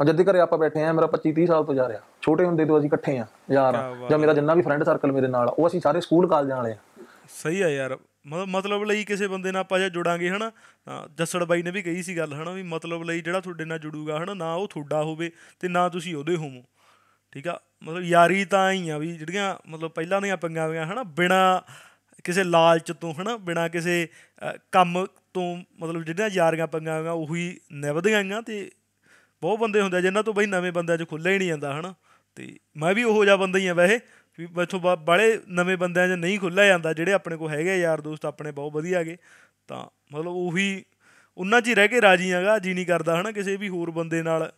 ਮੈਂ ਜਦ ਦੇ ਘਰੇ ਆਪਾਂ ਬੈਠੇ ਆ ਮੇਰਾ 25 30 ਸਾਲ ਤੋਂ ਜਾ ਰਿਹਾ ਛੋਟੇ ਹੁੰਦੇ ਤੋਂ ਅਸੀਂ ਇਕੱਠੇ ਆ
ਯਾਰ ਜਾਂ ਮੇਰਾ
ਜਿੰਨਾ ਵੀ ਫਰੈਂਡ ਸਰਕਲ ਮੇਰੇ ਨਾਲ ਉਹ ਅਸੀਂ ਸਾਰੇ ਸਕੂਲ ਕਾਲਜ ਵਾਲੇ ਆ
ਸਹੀ ਆ ਯਾਰ ਮਤਲਬ ਮਤਲਬ ਲਈ ਕਿਸੇ ਬੰਦੇ ਨਾਲ ਆਪਾਂ ਜੇ ਜੁੜਾਂਗੇ ਹਨਾ ਜੱਸੜ ਬਾਈ ਨੇ ਵੀ ਕਹੀ ਸੀ ਗੱਲ ਹਨਾ ਵੀ ਮਤਲਬ ਲਈ ਜਿਹੜਾ ਤੁਹਾਡੇ ਨਾਲ ਜੁੜੂਗਾ ਹਨਾ ਨਾ ਉਹ ਤੁਹਾਡਾ ਹੋਵੇ ਤੇ ਨਾ ਤੁਸੀਂ ਉਹਦੇ ਹੋਵੋ ਠੀਕ ਆ ਮਤਲਬ ਯਾਰੀ ਤਾਂ ਹੀ ਆ ਵੀ ਜਿਹੜੀਆਂ ਮਤਲਬ ਪਹਿਲਾਂ ਦੀਆਂ ਪੰਗਾਂ ਵੀਆਂ ਹਨਾ ਬਿਨਾ ਕਿਸੇ ਲਾਲਚ ਤੋਂ ਹਨਾ ਬਿਨਾ ਕਿਸੇ ਕੰਮ ਤੋਂ ਮਤਲਬ ਜਿਹੜੀਆਂ ਯਾਰੀਆਂ ਪੰਗਾਂ ਵੀਆਂ ਉਹੀ ਨਿਭਦੀਆਂ ਤੇ ਬਹੁਤ ਬੰਦੇ ਹੁੰਦੇ ਜਿਨ੍ਹਾਂ ਤੋਂ ਬਈ ਨਵੇਂ ਬੰਦਿਆਂ 'ਚ ਖੁੱਲੇ ਹੀ ਨਹੀਂ ਜਾਂਦਾ ਹਨਾ ਤੇ ਮੈਂ ਵੀ ਉਹੋ ਜਿਹਾ ਬੰਦਾ ਹੀ ਆ ਵੈਸੇ ਵੀ ਮੈਥੋਂ ਬਾਲੇ ਨਵੇਂ ਬੰਦਿਆਂ 'ਚ ਨਹੀਂ ਖੁੱਲਿਆ ਜਾਂਦਾ ਜਿਹੜੇ ਆਪਣੇ ਕੋ ਹੈਗੇ ਯਾਰ ਦੋਸਤ ਆਪਣੇ ਬਹੁਤ ਵਧੀਆ ਹੈਗੇ ਤਾਂ ਮਤਲਬ ਉਹੀ ਉਹਨਾਂ 'ਚ ਹੀ ਰਹਿ ਕੇ ਰਾਜੀ ਆਗਾ ਜੀ ਨਹੀਂ ਕਰਦਾ ਹਨਾ ਕਿਸੇ ਵੀ ਹੋਰ ਬੰਦੇ ਨਾਲ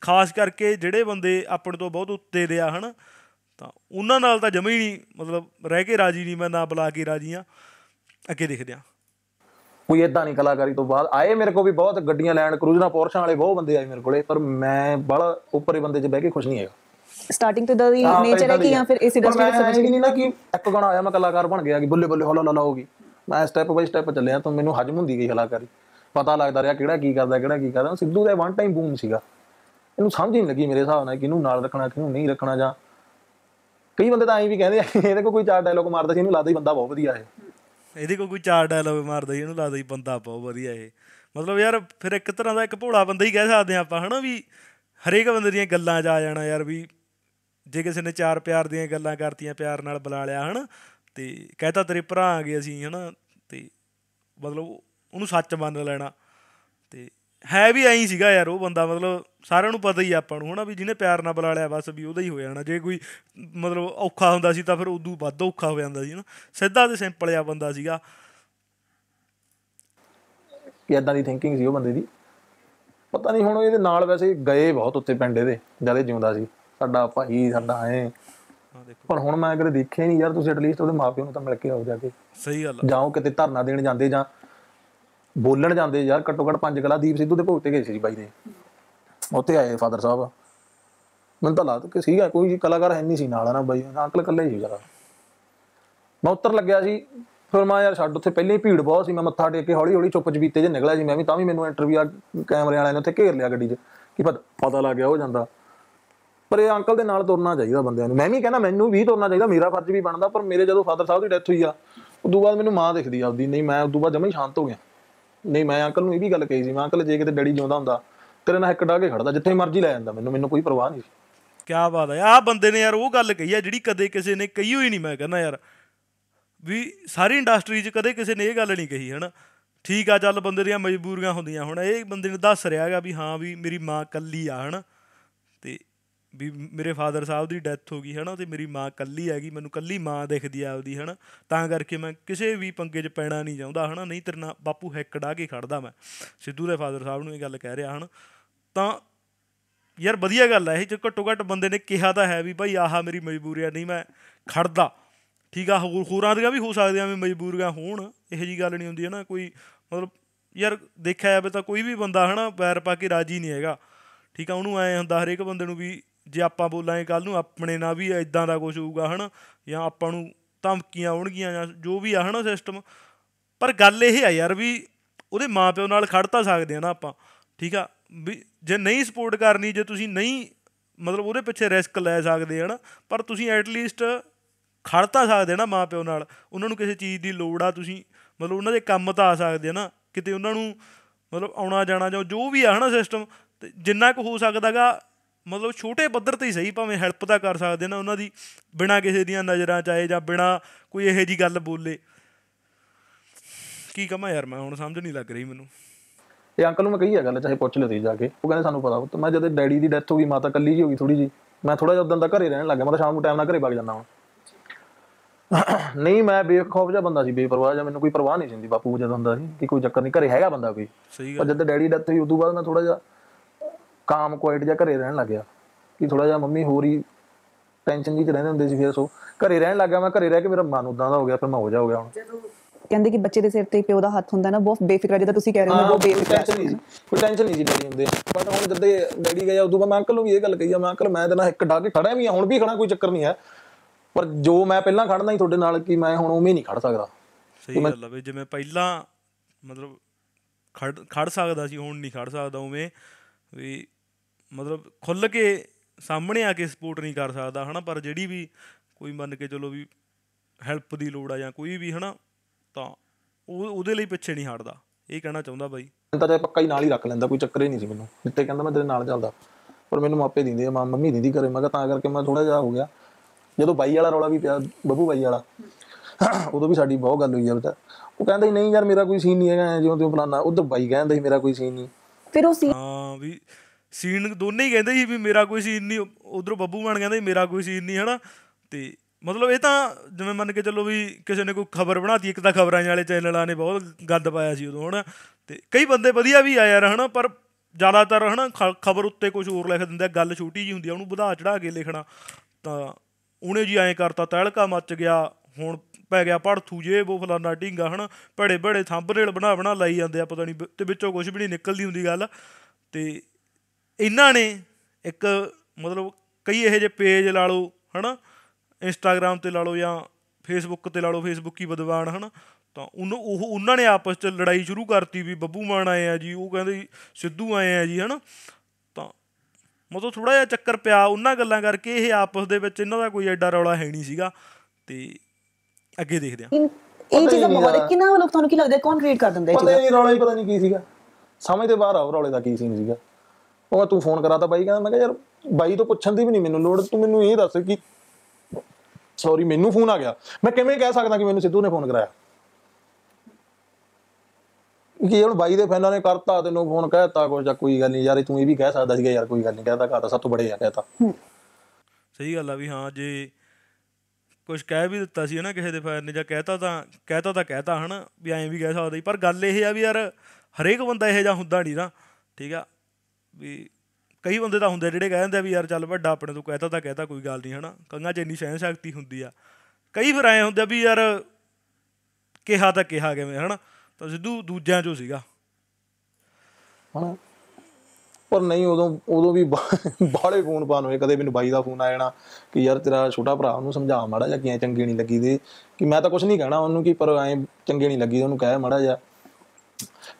ਖਾਸ ਕਰਕੇ ਜਿਹੜੇ ਬੰਦੇ ਆਪਣੇ ਤੋਂ ਬਹੁਤ ਉੱਤੇ ਦੇ ਆ ਹਨਾ ਤਾਂ ਉਹਨਾਂ ਨਾਲ ਤਾਂ ਜਮੇ ਹੀ ਨਹੀਂ ਮਤਲਬ ਰਹਿ ਕੇ ਰਾਜੀ ਨਹੀਂ ਮੈਂ ਨਾ ਬੁਲਾ ਕੇ ਰਾਜੀ ਆ ਅੱਗੇ ਦੇਖਦੇ ਆ ਕੋਈ ਇਦਾਂ ਨਹੀਂ ਕਲਾਕਾਰੀ ਤੋਂ ਬਾਅਦ ਆਏ
ਮੇਰੇ ਕੋਲ ਵੀ ਬਹੁਤ ਗੱਡੀਆਂ ਲੈਣ ਕਰੂਜ਼ਰਾਂ ਪੋਰਸ਼ਾਂ ਵਾਲੇ ਬਹੁਤ ਬੰਦੇ ਆਏ ਮੇਰੇ ਕੋਲੇ ਪਰ ਮੈਂ ਬੜਾ ਉੱਪਰੇ ਬੰਦੇ 'ਚ ਬਹਿ ਕੇ ਖੁਸ਼ ਨਹੀਂ ਹੈਗਾ
ਸਟਾਰਟਿੰਗ ਤੋਂ ਦਾ ਹੀ ਨੇਚਰ ਹੈ ਕਿ ਜਾਂ ਫਿਰ ਇਸ ਇੰਡਸਟਰੀ ਵਿੱਚ ਸਮਝ ਨਹੀਂ
ਨਾ ਕਿ ਇੱਕ ਗਾਣਾ ਆਇਆ ਮੈਂ ਕਲਾਕਾਰ ਬਣ ਗਿਆ ਕਿ ਬੁੱਲੇ ਬੁੱਲੇ ਹੌਲਾ ਹੌਲਾ ਗਈ ਮੈਂ ਸਟੈਪ ਬਾਈ ਸਟੈਪ ਚੱਲਿਆ ਤਾਂ ਮੈਨੂੰ ਹਜਮ ਹੁੰਦੀ ਗਈ ਕਲਾਕਾਰੀ ਪਤਾ ਲੱਗਦਾ ਰਿਹਾ ਕਿਹੜਾ ਕੀ ਕਰਦਾ ਕਿਹੜਾ ਕੀ ਕਰਦਾ ਸਿੱਧੂ ਦਾ ਵਨ ਟਾਈਮ ਬੂਮ ਸੀਗਾ ਇਹਨੂੰ ਸਮਝ ਨਹੀਂ ਲੱਗੀ ਮੇਰੇ ਹਿਸਾਬ ਨਾਲ ਕਿਹਨੂੰ ਨਾਲ ਰੱਖਣਾ ਕਿਹਨੂੰ ਨਹੀਂ ਰੱਖਣਾ ਜਾਂ ਕਈ ਬੰਦੇ ਤਾਂ ਐਂ ਵੀ ਕਹਿੰਦੇ ਆ ਇਹਦੇ ਕੋਈ ਚਾਰ ਡਾਇਲੋਗ ਮਾਰਦਾ ਸੀ ਇਹਨੂੰ ਲੱਗਦਾ
ਹੀ ਬੰਦਾ ਬਹੁਤ ਵਧੀਆ ਹੈ ਇਹਦੇ ਕੋਈ ਚਾਰ ਡਾਇਲੌਗ ਮਾਰਦਾ ਇਹਨੂੰ ਲੱਗਦਾ ਹੀ ਬੰਦਾ ਬਹੁਤ ਵਧੀਆ ਇਹ ਮਤਲਬ ਯਾਰ ਫਿਰ ਇੱਕ ਤਰ੍ਹਾਂ ਦਾ ਇੱਕ ਭੋਲਾ ਬੰਦਾ ਹੀ ਕਹਿ ਸਕਦੇ ਆਪਾਂ ਹਨਾ ਵੀ ਹਰੇਕ ਬੰਦੇ ਦੀਆਂ ਗੱਲਾਂ 'ਚ ਆ ਜਾਣਾ ਯਾਰ ਵੀ ਜੇ ਕਿਸੇ ਨੇ ਚਾਰ ਪਿਆਰ ਦੀਆਂ ਗੱਲਾਂ ਕਰਤੀਆਂ ਪਿਆਰ ਨਾਲ ਬੁਲਾ ਲਿਆ ਹਨਾ ਤੇ ਕਹਤਾ ਤੇਰੇ ਭਰਾ ਆ ਗਏ ਅਸੀਂ ਹਨਾ ਤੇ ਮਤਲਬ ਉਹਨੂੰ ਸੱਚ ਮੰਨ ਲੈਣਾ ਤੇ ਹੈ ਵੀ ਐਂ ਸੀਗਾ ਯਾਰ ਉਹ ਬੰਦਾ ਮਤਲਬ ਸਾਰਿਆਂ ਨੂੰ ਪਤਾ ਹੀ ਆਪਾਂ ਨੂੰ ਹਨਾ ਵੀ ਜਿਹਨੇ ਪਿਆਰ ਨਾਲ ਬੁਲਾ ਲਿਆ ਬਸ ਵੀ ਉਹਦਾ ਹੀ ਹੋ ਜਾਣਾ ਜੇ ਕੋਈ ਮਤਲਬ ਔਖਾ ਹੁੰਦਾ ਸੀ ਤਾਂ ਫਿਰ ਉਦੋਂ ਵੱਧ ਔਖਾ ਹੋ ਜਾਂਦਾ ਸੀ ਨਾ ਸਿੱਧਾ ਤੇ ਸਿੰਪਲ ਆ ਬੰਦਾ ਸੀਗਾ
ਇਦਾਂ ਦੀ ਥਿੰਕਿੰਗ ਸੀ ਉਹ ਬੰਦੇ ਦੀ ਪਤਾ ਨਹੀਂ ਹੁਣ ਇਹਦੇ ਨਾਲ ਵੈਸੇ ਗਏ ਬਹੁਤ ਉੱਤੇ ਪਿੰਡੇ ਦੇ ਜਦ ਇਹ ਜਿਉਂਦਾ ਸੀ ਸਾਡਾ ਭਾਈ ਸਾਡਾ ਐ ਪਰ ਹੁਣ ਮੈਂ ਕਦੇ ਦੇਖਿਆ ਨਹੀਂ ਯਾਰ ਤੁਸੀਂ ਐਟਲੀਸਟ ਉਹਦੇ ਮਾਪਿਆਂ ਨੂੰ ਤਾਂ ਮਿਲ ਕੇ ਆਓ ਜਾ ਕੇ ਸਹੀ ਗੱਲ ਆ ਜਾਓ ਕਿਤੇ ਧਰਨਾ ਦੇਣ ਜਾਂਦੇ ਜਾਂ ਬੋਲਣ ਜਾਂਦੇ ਯਾਰ ਘੱਟੋ ਘੱਟ ਪੰਜ ਕਲਾ ਦੀਪ ਸਿੱਧੂ ਦੇ ਭੋਗ ਤੇ ਗਏ ਸੀ ਬਾਈ ਦੇ ਉੱਥੇ ਆਏ ਫਾਦਰ ਸਾਹਿਬ ਮੈਨੂੰ ਤਾਂ ਲੱਗਦਾ ਕਿ ਸੀਗਾ ਕੋਈ ਕਲਾਕਾਰ ਹੈ ਨਹੀਂ ਸੀ ਨਾਲ ਨਾ ਬਾਈ ਅੰਕਲ ਇਕੱਲੇ ਸੀ ਜਰਾ ਮੈਂ ਉੱਤਰ ਲੱਗਿਆ ਸੀ ਫਿਰ ਮੈਂ ਯਾਰ ਛੱਡ ਉੱਥੇ ਪਹਿਲੇ ਹੀ ਭੀੜ ਬਹੁਤ ਸੀ ਮੈਂ ਮੱਥਾ ਟੇਕ ਕੇ ਹੌਲੀ ਹੌਲੀ ਚੁੱਪ ਬੀਤੇ ਜੇ ਨਿਕਲਿਆ ਜੀ ਮੈਂ ਵੀ ਤਾਂ ਵੀ ਮੈਨੂੰ ਇੰਟਰਵਿਊ ਕੈਮਰੇ ਵਾਲਿਆਂ ਨੇ ਉੱਥੇ ਘੇਰ ਲਿਆ ਗੱਡੀ 'ਚ ਕਿ ਪਤਾ ਲੱਗ ਗਿਆ ਹੋ ਜਾਂਦਾ ਪਰ ਇਹ ਅੰਕਲ ਦੇ ਨਾਲ ਤੁਰਨਾ ਚਾਹੀਦਾ ਬੰਦਿਆਂ ਨੂੰ ਮੈਂ ਵੀ ਕਹਿੰਦਾ ਮੈਨੂੰ ਵੀ ਤੁਰਨਾ ਚਾਹੀਦਾ ਮੇਰਾ ਫਰਜ਼ ਵੀ ਬਣਦਾ ਪਰ ਮੇਰੇ ਜਦੋਂ ਫਾਦਰ ਸਾਹਿਬ ਦੀ ਡੈਥ ਹੋਈ ਆ ਉਦੋਂ ਬਾਅਦ ਮੈਨੂੰ ਮਾਂ ਦਿਖਦੀ ਆਪਦੀ ਨਹੀਂ ਮੈਂ ਉਦੋਂ ਬਾਅਦ ਜਮਾ ਹੀ ਸ਼ਾਂਤ ਹੋ ਗਿਆ ਨਹੀਂ ਮੈਂ ਅੰਕਲ ਨੂੰ ਇਹ ਵੀ ਗੱਲ ਕਹੀ ਸੀ ਮੈਂ ਅੰਕਲ ਜੇ ਕਿਤੇ ਡੈਡੀ ਜਿਉਂਦਾ ਹੁੰਦਾ ਤੇਰੇ ਨਾਲ ਇੱਕ ਡਾ ਕੇ ਖੜਦਾ ਜਿੱਥੇ ਮਰਜ਼ੀ ਲੈ ਜਾਂਦਾ ਮੈਨੂੰ ਮੈਨੂੰ ਕੋਈ ਪਰਵਾਹ ਨਹੀਂ ਸੀ
ਕੀ ਬਾਤ ਹੈ ਆ ਬੰਦੇ ਨੇ ਯਾਰ ਉਹ ਗੱਲ ਕਹੀ ਆ ਜਿਹੜੀ ਕਦੇ ਕਿਸੇ ਨੇ ਕਹੀ ਹੋਈ ਨਹੀਂ ਮੈਂ ਕਹਿੰਦਾ ਯਾਰ ਵੀ ਸਾਰੀ ਇੰਡਸਟਰੀ 'ਚ ਕਦੇ ਕਿਸੇ ਨੇ ਇਹ ਗੱਲ ਨਹੀਂ ਕਹੀ ਹਨਾ ਠੀਕ ਆ ਚੱਲ ਬੰਦੇ ਦੀਆਂ ਮਜਬੂਰੀਆਂ ਹੁੰਦੀਆਂ ਹੁਣ ਇਹ ਬੰਦੇ ਨੇ ਦੱਸ ਰਿਹਾ ਹੈਗਾ ਵੀ ਹਾਂ ਵੀ ਮੇਰੀ ਮਾਂ ਕੱਲੀ ਆ ਹਨਾ ਤੇ ਵੀ ਮੇਰੇ ਫਾਦਰ ਸਾਹਿਬ ਦੀ ਡੈਥ ਹੋ ਗਈ ਹਨਾ ਤੇ ਮੇਰੀ ਮਾਂ ਕੱਲੀ ਹੈਗੀ ਮੈਨੂੰ ਕੱਲੀ ਮਾਂ ਦਿਖਦੀ ਆ ਆਪਦੀ ਹਨਾ ਤਾਂ ਕਰਕੇ ਮੈਂ ਕਿਸੇ ਵੀ ਪੰਗੇ 'ਚ ਪੈਣਾ ਨਹੀਂ ਚਾਹੁੰਦਾ ਹਨਾ ਨਹੀਂ ਤੇਰੇ ਨਾਲ ਬਾਪੂ ਹੈਕ ਕੇ ਖੜਦਾ ਮੈਂ ਸਿੱਧੂ ਦੇ ਫਾਦਰ ਸਾਹਿਬ ਨੂੰ ਇਹ ਗੱਲ ਕਹਿ ਰਿਹਾ ਹਨ ਤਾਂ ਯਾਰ ਵਧੀਆ ਗੱਲ ਹੈ ਇਹ ਜੇ ਘੱਟੋ ਘੱਟ ਬੰਦੇ ਨੇ ਕਿਹਾ ਤਾਂ ਹੈ ਵੀ ਭਾਈ ਆਹਾ ਮੇਰੀ ਮਜਬੂਰੀ ਆ ਨਹੀਂ ਮੈਂ ਖੜਦਾ ਠੀਕ ਆ ਹੋਰ ਖੂਰਾਂ ਦੀਆਂ ਵੀ ਹੋ ਸਕਦੀਆਂ ਵੀ ਮਜਬੂਰੀਆਂ ਹੋਣ ਇਹੋ ਜੀ ਗੱਲ ਨਹੀਂ ਹੁੰਦੀ ਹਨਾ ਕੋਈ ਮਤਲਬ ਯਾਰ ਦੇਖਿਆ ਜਾਵੇ ਤਾਂ ਕੋਈ ਵੀ ਬੰਦਾ ਹਨਾ ਪੈਰ ਪਾ ਕੇ ਰਾਜੀ ਨਹੀਂ ਹੈਗਾ ਠੀਕ ਆ ਉਹਨੂੰ ਐ ਹੁੰਦਾ ਹਰੇਕ ਬੰਦੇ ਨੂੰ ਵੀ ਜੇ ਆਪਾਂ ਬੋਲਾਂਗੇ ਕੱਲ ਨੂੰ ਆਪਣੇ ਨਾਲ ਵੀ ਇਦਾਂ ਦਾ ਕੁਝ ਹੋਊਗਾ ਹਨਾ ਜਾਂ ਆਪਾਂ ਨੂੰ ਧਮਕੀਆਂ ਆਉਣਗੀਆਂ ਜਾਂ ਜੋ ਵੀ ਆ ਹਨਾ ਸਿਸਟਮ ਪਰ ਗੱਲ ਇਹ ਆ ਯਾਰ ਵੀ ਉਹਦੇ ਮਾਪਿਓ ਨਾਲ ਖੜ ਤਾਂ ਸਕਦੇ ਆ ਨਾ ਆਪਾਂ ਠੀਕ ਆ ਵੀ ਜੇ ਨਹੀਂ ਸਪੋਰਟ ਕਰਨੀ ਜੇ ਤੁਸੀਂ ਨਹੀਂ ਮਤਲਬ ਉਹਦੇ ਪਿੱਛੇ ਰਿਸਕ ਲੈ ਸਕਦੇ ਹਨਾ ਪਰ ਤੁਸੀਂ ਐਟ ਲੀਸਟ ਖੜ ਤਾਂ ਸਕਦੇ ਨਾ ਮਾਪਿਓ ਨਾਲ ਉਹਨਾਂ ਨੂੰ ਕਿਸੇ ਚੀਜ਼ ਦੀ ਲੋੜ ਆ ਤੁਸੀਂ ਮਤਲਬ ਉਹਨਾਂ ਦੇ ਕੰਮ ਤਾਂ ਆ ਸਕਦੇ ਨਾ ਕਿਤੇ ਉਹਨਾਂ ਨੂੰ ਮਤਲਬ ਆਉਣਾ ਜਾਣਾ ਜੋ ਵੀ ਆ ਹਨਾ ਸਿਸਟਮ ਜਿੰਨਾ ਕੁ ਹੋ ਸਕਦਾਗਾ ਮਤਲਬ ਛੋਟੇ ਪੱਧਰ ਤੇ ਹੀ ਸਹੀ ਭਾਵੇਂ ਹੈਲਪ ਤਾਂ ਕਰ ਸਕਦੇ ਨਾ ਉਹਨਾਂ ਦੀ ਬਿਨਾ ਕਿਸੇ ਦੀਆਂ ਨਜ਼ਰਾਂ ਚ ਆਏ ਜਾਂ ਬਿਨਾ ਕੋਈ ਇਹੋ ਜੀ ਗੱਲ ਬੋਲੇ ਕੀ ਕਮਾ ਯਾਰ ਮੈਂ ਹੁਣ ਸਮਝ ਨਹੀਂ ਲੱਗ ਰਹੀ ਮੈਨੂੰ
ਇਹ ਅੰਕਲ ਨੂੰ ਮੈਂ ਕਹੀ ਆ ਗੱਲ ਚਾਹੇ ਪੁੱਛ ਲੈ ਤੁਸੀਂ ਜਾ ਕੇ ਉਹ ਕਹਿੰਦੇ ਸਾਨੂੰ ਪਤਾ ਉਹ ਮੈਂ ਜਦੋਂ ਡੈਡੀ ਦੀ ਡੈਥ ਹੋ ਗਈ ਮਾਤਾ ਕੱਲੀ ਜੀ ਹੋ ਗਈ ਥੋੜੀ ਜੀ ਮੈਂ ਥੋੜਾ ਜਿਹਾ ਉਦੋਂ ਦਾ ਘਰੇ ਰਹਿਣ ਲੱਗਾ ਮੈਂ ਤਾਂ ਸ਼ਾਮ ਨੂੰ ਟਾਈਮ ਨਾਲ ਘਰੇ ਵਗ ਜਾਂਦਾ ਹੁਣ ਨਹੀਂ ਮੈਂ ਬੇਖੌਫ ਜਿਹਾ ਬੰਦਾ ਸੀ ਬੇਪਰਵਾਹ ਜਿਹਾ ਮੈਨੂੰ ਕੋਈ ਪਰਵਾਹ ਨਹੀਂ ਸੀ ਬਾਪੂ ਜਦੋਂ ਹੁੰਦਾ ਸੀ ਕਿ ਕੋਈ ਚੱਕਰ ਨਹੀਂ ਘਰੇ ਹੈਗਾ ਬੰਦਾ ਕੋਈ ਪਰ ਜਦੋਂ ਡੈਡੀ ਡੈਥ ਹੋਈ ਤੋਂ ਬਾਅਦ ਮੈਂ ਥੋੜਾ ਜਿਹਾ ਕਾਮ ਕੁਆਇਟ ਜਿਹਾ ਘਰੇ ਰਹਿਣ ਲੱਗਿਆ ਕਿ ਥੋੜਾ ਜਿਹਾ ਮੰਮੀ ਹੋਰ ਹੀ ਟੈਨਸ਼ਨ ਜੀ ਚ ਰਹਿੰਦੇ ਹੁੰਦੇ ਸੀ ਫਿਰ ਸੋ ਘਰੇ ਰਹਿਣ ਲੱਗਾ ਮੈਂ ਘਰੇ ਰਹਿ ਕੇ ਮੇਰਾ ਮਨ ਉਦਾਂ ਦਾ ਹੋ ਗਿਆ ਫਿਰ ਮੈਂ ਹੋ ਜਾ ਹੋ ਗਿਆ ਹੁਣ
ਕਹਿੰਦੇ ਕਿ ਬੱਚੇ ਦੇ ਸਿਰ ਤੇ ਪਿਓ ਦਾ ਹੱਥ ਹੁੰਦਾ ਨਾ ਬਹੁਤ ਬੇਫਿਕਰ ਜਿਹਾ ਤੁਸੀਂ ਕਹਿ ਰਹੇ ਹੋ ਬਹੁਤ ਬੇਫਿਕਰ
ਨਹੀਂ ਕੋਈ ਟੈਨਸ਼ਨ ਨਹੀਂ ਜੀ ਡੈਡੀ ਹੁੰਦੇ ਬਟ ਹੁਣ ਦੇ ਡੈਡੀ ਗਿਆ ਉਦੋਂ ਬਾਅਦ ਮੈਂ ਅੰਕਲ ਨੂੰ ਵੀ ਇਹ ਗੱਲ ਕਹੀ ਆ ਮੈਂ ਅੰਕਲ ਮੈਂ ਤਾਂ ਨਾ ਇੱਕ ਕੇ ਖੜਾ ਵੀ ਆ ਹੁਣ ਵੀ ਖੜਾ ਕੋਈ ਚੱਕਰ ਨਹੀਂ ਹੈ ਪਰ ਜੋ ਮੈਂ ਪਹਿਲਾਂ ਖੜਨਾ ਹੀ ਤੁਹਾਡੇ ਨਾਲ ਕਿ ਮੈਂ ਹੁਣ ਉਵੇਂ ਨਹੀਂ ਖੜ ਸਕਦਾ
ਸਹੀ ਗੱਲ ਹੈ ਜਿਵੇਂ ਪਹਿਲਾਂ ਮਤਲਬ ਖੜ ਖੜ ਸਕਦਾ ਸੀ ਹੁਣ ਨਹੀਂ ਖੜ ਸਕਦਾ ਉਵੇਂ ਵੀ ਮਤਲਬ ਖੁੱਲ ਕੇ ਸਾਹਮਣੇ ਆ ਕੇ ਸਪੋਰਟ ਨਹੀਂ ਕਰ ਸਕਦਾ ਹਨਾ ਪਰ ਜਿਹੜੀ ਵੀ ਕੋਈ ਮੰਨ ਕੇ ਚਲੋ ਵੀ ਹੈਲਪ ਦੀ ਲੋੜ ਆ ਜਾਂ ਕੋਈ ਵੀ ਹਨਾ ਤਾਂ ਉਹ ਉਹਦੇ ਲਈ ਪਿੱਛੇ ਨਹੀਂ ਹਟਦਾ ਇਹ ਕਹਿਣਾ ਚਾਹੁੰਦਾ ਬਾਈ ਤਾਂ ਜੇ
ਪੱਕਾ ਹੀ ਨਾਲ ਹੀ ਰੱਖ ਲੈਂਦਾ ਕੋਈ ਚੱਕਰ ਹੀ ਨਹੀਂ ਸੀ ਮੈਨੂੰ ਜਿੱਤੇ ਕਹਿੰਦਾ ਮੈਂ ਤੇਰੇ ਨਾਲ ਚੱਲਦਾ ਪਰ ਮੈਨੂੰ ਮਾਪੇ ਦਿੰਦੇ ਆ ਮਾਂ ਮੰਮੀ ਦਿੰਦੀ ਘਰੇ ਮੈਂ ਕਿਹਾ ਤਾਂ ਕਰਕੇ ਮੈਂ ਥੋੜਾ ਜਿਹਾ ਹੋ ਗਿਆ ਜਦੋਂ ਬਾਈ ਵਾਲਾ ਰੌਲਾ ਵੀ ਪਿਆ ਬੱਬੂ ਬਾਈ ਵਾਲਾ ਉਦੋਂ ਵੀ ਸਾਡੀ ਬਹੁਤ ਗੱਲ ਹੋਈ ਆ ਬਤਾ ਉਹ ਕਹਿੰਦਾ ਨਹੀਂ ਯਾਰ ਮੇਰਾ ਕੋਈ ਸੀਨ ਨਹੀਂ ਹੈਗਾ ਜਿਵੇਂ ਤੂੰ ਬਣਾਣਾ ਉਦੋਂ ਬਾਈ ਕਹਿੰਦਾ ਮੇਰਾ ਕੋਈ ਸੀਨ ਨਹੀਂ
ਫਿਰ ਉਹ ਸੀਨ ਹਾਂ ਵੀ ਸੀਨ ਦੋਨੇ ਹੀ ਕਹਿੰਦੇ ਸੀ ਵੀ ਮੇਰਾ ਕੋਈ ਸੀਨ ਨਹੀਂ ਉਧਰੋਂ ਬੱਬੂ ਮਾਨ ਕਹਿੰਦਾ ਮੇਰਾ ਕੋਈ ਸੀਨ ਨਹੀਂ ਹਨਾ ਤੇ ਮਤਲਬ ਇਹ ਤਾਂ ਜਿਵੇਂ ਮੰਨ ਕੇ ਚੱਲੋ ਵੀ ਕਿਸੇ ਨੇ ਕੋਈ ਖਬਰ ਬਣਾਤੀ ਇੱਕ ਤਾਂ ਖਬਰਾਂ ਵਾਲੇ ਚੈਨਲਾਂ ਨੇ ਬਹੁਤ ਗੱਦ ਪਾਇਆ ਸੀ ਉਦੋਂ ਹਨਾ ਤੇ ਕਈ ਬੰਦੇ ਵਧੀਆ ਵੀ ਆ ਯਾਰ ਹਨਾ ਪਰ ਜ਼ਿਆਦਾਤਰ ਹਨਾ ਖਬਰ ਉੱਤੇ ਕੁਝ ਹੋਰ ਲਿਖ ਦਿੰਦੇ ਗੱਲ ਛੋਟੀ ਜੀ ਹੁੰਦੀ ਆ ਉਹਨੂੰ ਵਧਾ ਚੜਾ ਕੇ ਲਿਖਣਾ ਤਾਂ ਉਹਨੇ ਜੀ ਐਂ ਕਰਤਾ ਤਹਿਲਕਾ ਮੱਚ ਗਿਆ ਹੁਣ ਪੈ ਗਿਆ ਪੜਥੂ ਜੇ ਉਹ ਫਲਾਨਾ ਢਿੰਗਾ ਹਨਾ ਭੜੇ ਭੜੇ ਥੰਬਨੇਲ ਬਣਾ ਬਣਾ ਲਾਈ ਜਾਂਦੇ ਆ ਪਤਾ ਨਹੀਂ ਤੇ ਵਿੱਚੋਂ ਕੁਝ ਵੀ ਨਹੀਂ ਨਿਕਲਦੀ ਹੁੰਦੀ ਗੱਲ ਤੇ ਇਹਨਾਂ ਨੇ ਇੱਕ ਮਤਲਬ ਕਈ ਇਹੋ ਜਿਹੇ ਪੇਜ ਲਾ ਲਓ ਹਨਾ ਇੰਸਟਾਗ੍ਰam ਤੇ ਲਾ ਲਓ ਜਾਂ ਫੇਸਬੁੱਕ ਤੇ ਲਾ ਲਓ ਫੇਸਬੁੱਕ ਹੀ ਬਦਵਾਨ ਹਨਾ ਤਾਂ ਉਹ ਉਹ ਉਹਨਾਂ ਨੇ ਆਪਸ 'ਚ ਲੜਾਈ ਸ਼ੁਰੂ ਕਰਤੀ ਵੀ ਬੱਬੂ ਮਾਨ ਆਏ ਆ ਜੀ ਉਹ ਕਹਿੰਦੇ ਸਿੱਧੂ ਆਏ ਆ ਜੀ ਹਨਾ ਤਾਂ ਮਤਲਬ ਥੋੜਾ ਜਿਹਾ ਚੱਕਰ ਪਿਆ ਉਹਨਾਂ ਗੱਲਾਂ ਕਰਕੇ ਇਹ ਆਪਸ ਦੇ ਵਿੱਚ ਇਹਨਾਂ ਦਾ ਕੋਈ ਐਡਾ ਰੌਲਾ ਹੈ ਨਹੀਂ ਸੀਗਾ ਤੇ ਅੱਗੇ ਦੇਖਦੇ ਆ
ਇਹ ਚੀਜ਼ਾਂ ਬਹੁਤ ਕਿੰਨਾ ਲੋਕ ਤੁਹਾਨੂੰ ਕੀ ਲੱਗਦਾ ਕੌਣ ਰੀਡ ਕਰ ਦਿੰਦਾ ਇਹ ਚੀਜ਼ਾਂ ਪਤਾ ਨਹੀਂ ਰੌਲਾ ਹੀ ਪਤਾ ਨਹੀਂ ਕੀ ਸੀਗਾ
ਸਮਝ ਤੇ ਬਾਹਰ ਆ ਰੌਲੇ ਦਾ ਕੀ ਸੀਨ ਸੀਗਾ ਉਹ ਤੂੰ ਫੋਨ ਕਰਾਤਾ ਬਾਈ ਕਹਿੰਦਾ ਮੈਂ ਕਿਹਾ ਯਾਰ ਬਾਈ ਤੋਂ ਪੁੱਛਣ ਦੀ ਵੀ ਨਹੀਂ ਮੈਨੂੰ ਲੋੜ ਤੂੰ ਮੈਨੂੰ ਇਹ ਦੱਸ ਕਿ ਸੌਰੀ ਮੈਨੂੰ ਫੋਨ ਆ ਗਿਆ ਮੈਂ ਕਿਵੇਂ ਕਹਿ ਸਕਦਾ ਕਿ ਮੈਨੂੰ ਸਿੱਧੂ ਨੇ ਫੋਨ ਕਰਾਇਆ ਕਿ ਹੁਣ ਬਾਈ ਦੇ ਫੈਨਾਂ ਨੇ ਕਰਤਾ ਤੈਨੂੰ ਫੋਨ ਕਹਿਤਾ ਕੁਝ ਜਾਂ ਕੋਈ ਗੱਲ ਨਹੀਂ ਯਾਰ ਤੂੰ ਇਹ ਵੀ ਕਹਿ ਸਕਦਾ ਸੀਗਾ ਯਾਰ ਕੋਈ ਗੱਲ ਨਹੀਂ ਕਹਿਤਾ ਕਹਤਾ ਸਭ ਤੋਂ ਬੜੇ ਆ ਕਹਤਾ
ਸਹੀ ਗੱਲ ਆ ਵੀ ਹਾਂ ਜੇ ਕੁਝ ਕਹਿ ਵੀ ਦਿੱਤਾ ਸੀ ਹਨਾ ਕਿਸੇ ਦੇ ਫੈਨ ਨੇ ਜਾਂ ਕਹਿਤਾ ਤਾਂ ਕਹਿਤਾ ਤਾਂ ਕਹਿਤਾ ਹਨਾ ਵੀ ਐਂ ਵੀ ਕਹਿ ਸਕਦਾ ਪਰ ਗੱਲ ਇਹ ਆ ਵੀ ਯਾਰ ਹਰੇਕ ਬੰਦਾ ਇਹ ਜਾਂ ਹੁੰਦਾ ਨਹੀਂ ਨਾ ਠੀਕ ਆ ਵੀ ਕਈ ਬੰਦੇ ਤਾਂ ਹੁੰਦੇ ਜਿਹੜੇ ਕਹਿੰਦੇ ਆ ਵੀ ਯਾਰ ਚੱਲ ਵੱਡਾ ਆਪਣੇ ਤੋਂ ਕਹਿਤਾ ਤਾਂ ਕਹਿਤਾ ਕੋਈ ਗੱਲ ਨਹੀਂ ਹਨਾ ਕੰਗਾ 'ਚ ਇੰਨੀ ਸ਼ੈਨ ਸ਼ਕਤੀ ਹੁੰਦੀ ਆ ਕਈ ਫਿਰ ਆਏ ਹੁੰਦੇ ਆ ਵੀ ਯਾਰ ਕਿਹਾ ਤਾਂ ਕਿਹਾ ਕਿਵੇਂ ਹਨਾ ਤਾਂ ਸਿੱਧੂ ਦੂਜਿਆਂ 'ਚੋਂ ਸੀਗਾ
ਹਨਾ ਪਰ ਨਹੀਂ ਉਦੋਂ ਉਦੋਂ ਵੀ ਬਾਹਲੇ ਫੋਨ ਪਾਨ ਹੋਏ ਕਦੇ ਮੈਨੂੰ ਬਾਈ ਦਾ ਫੋਨ ਆ ਜਾਣਾ ਕਿ ਯਾਰ ਤੇਰਾ ਛੋਟਾ ਭਰਾ ਉਹਨੂੰ ਸਮਝਾ ਮਾੜਾ ਜਾਂ ਐ ਚੰਗੀ ਨਹੀਂ ਲੱਗੀ ਦੇ ਕਿ ਮੈਂ ਤਾਂ ਕੁਝ ਨਹੀਂ ਕਹਿਣਾ ਉਹਨੂੰ ਕਿ ਪਰ ਐ ਚੰਗੀ ਨਹੀਂ ਲੱਗੀ ਉਹਨੂੰ ਕਹਿ ਮਾੜਾ ਜਾਂ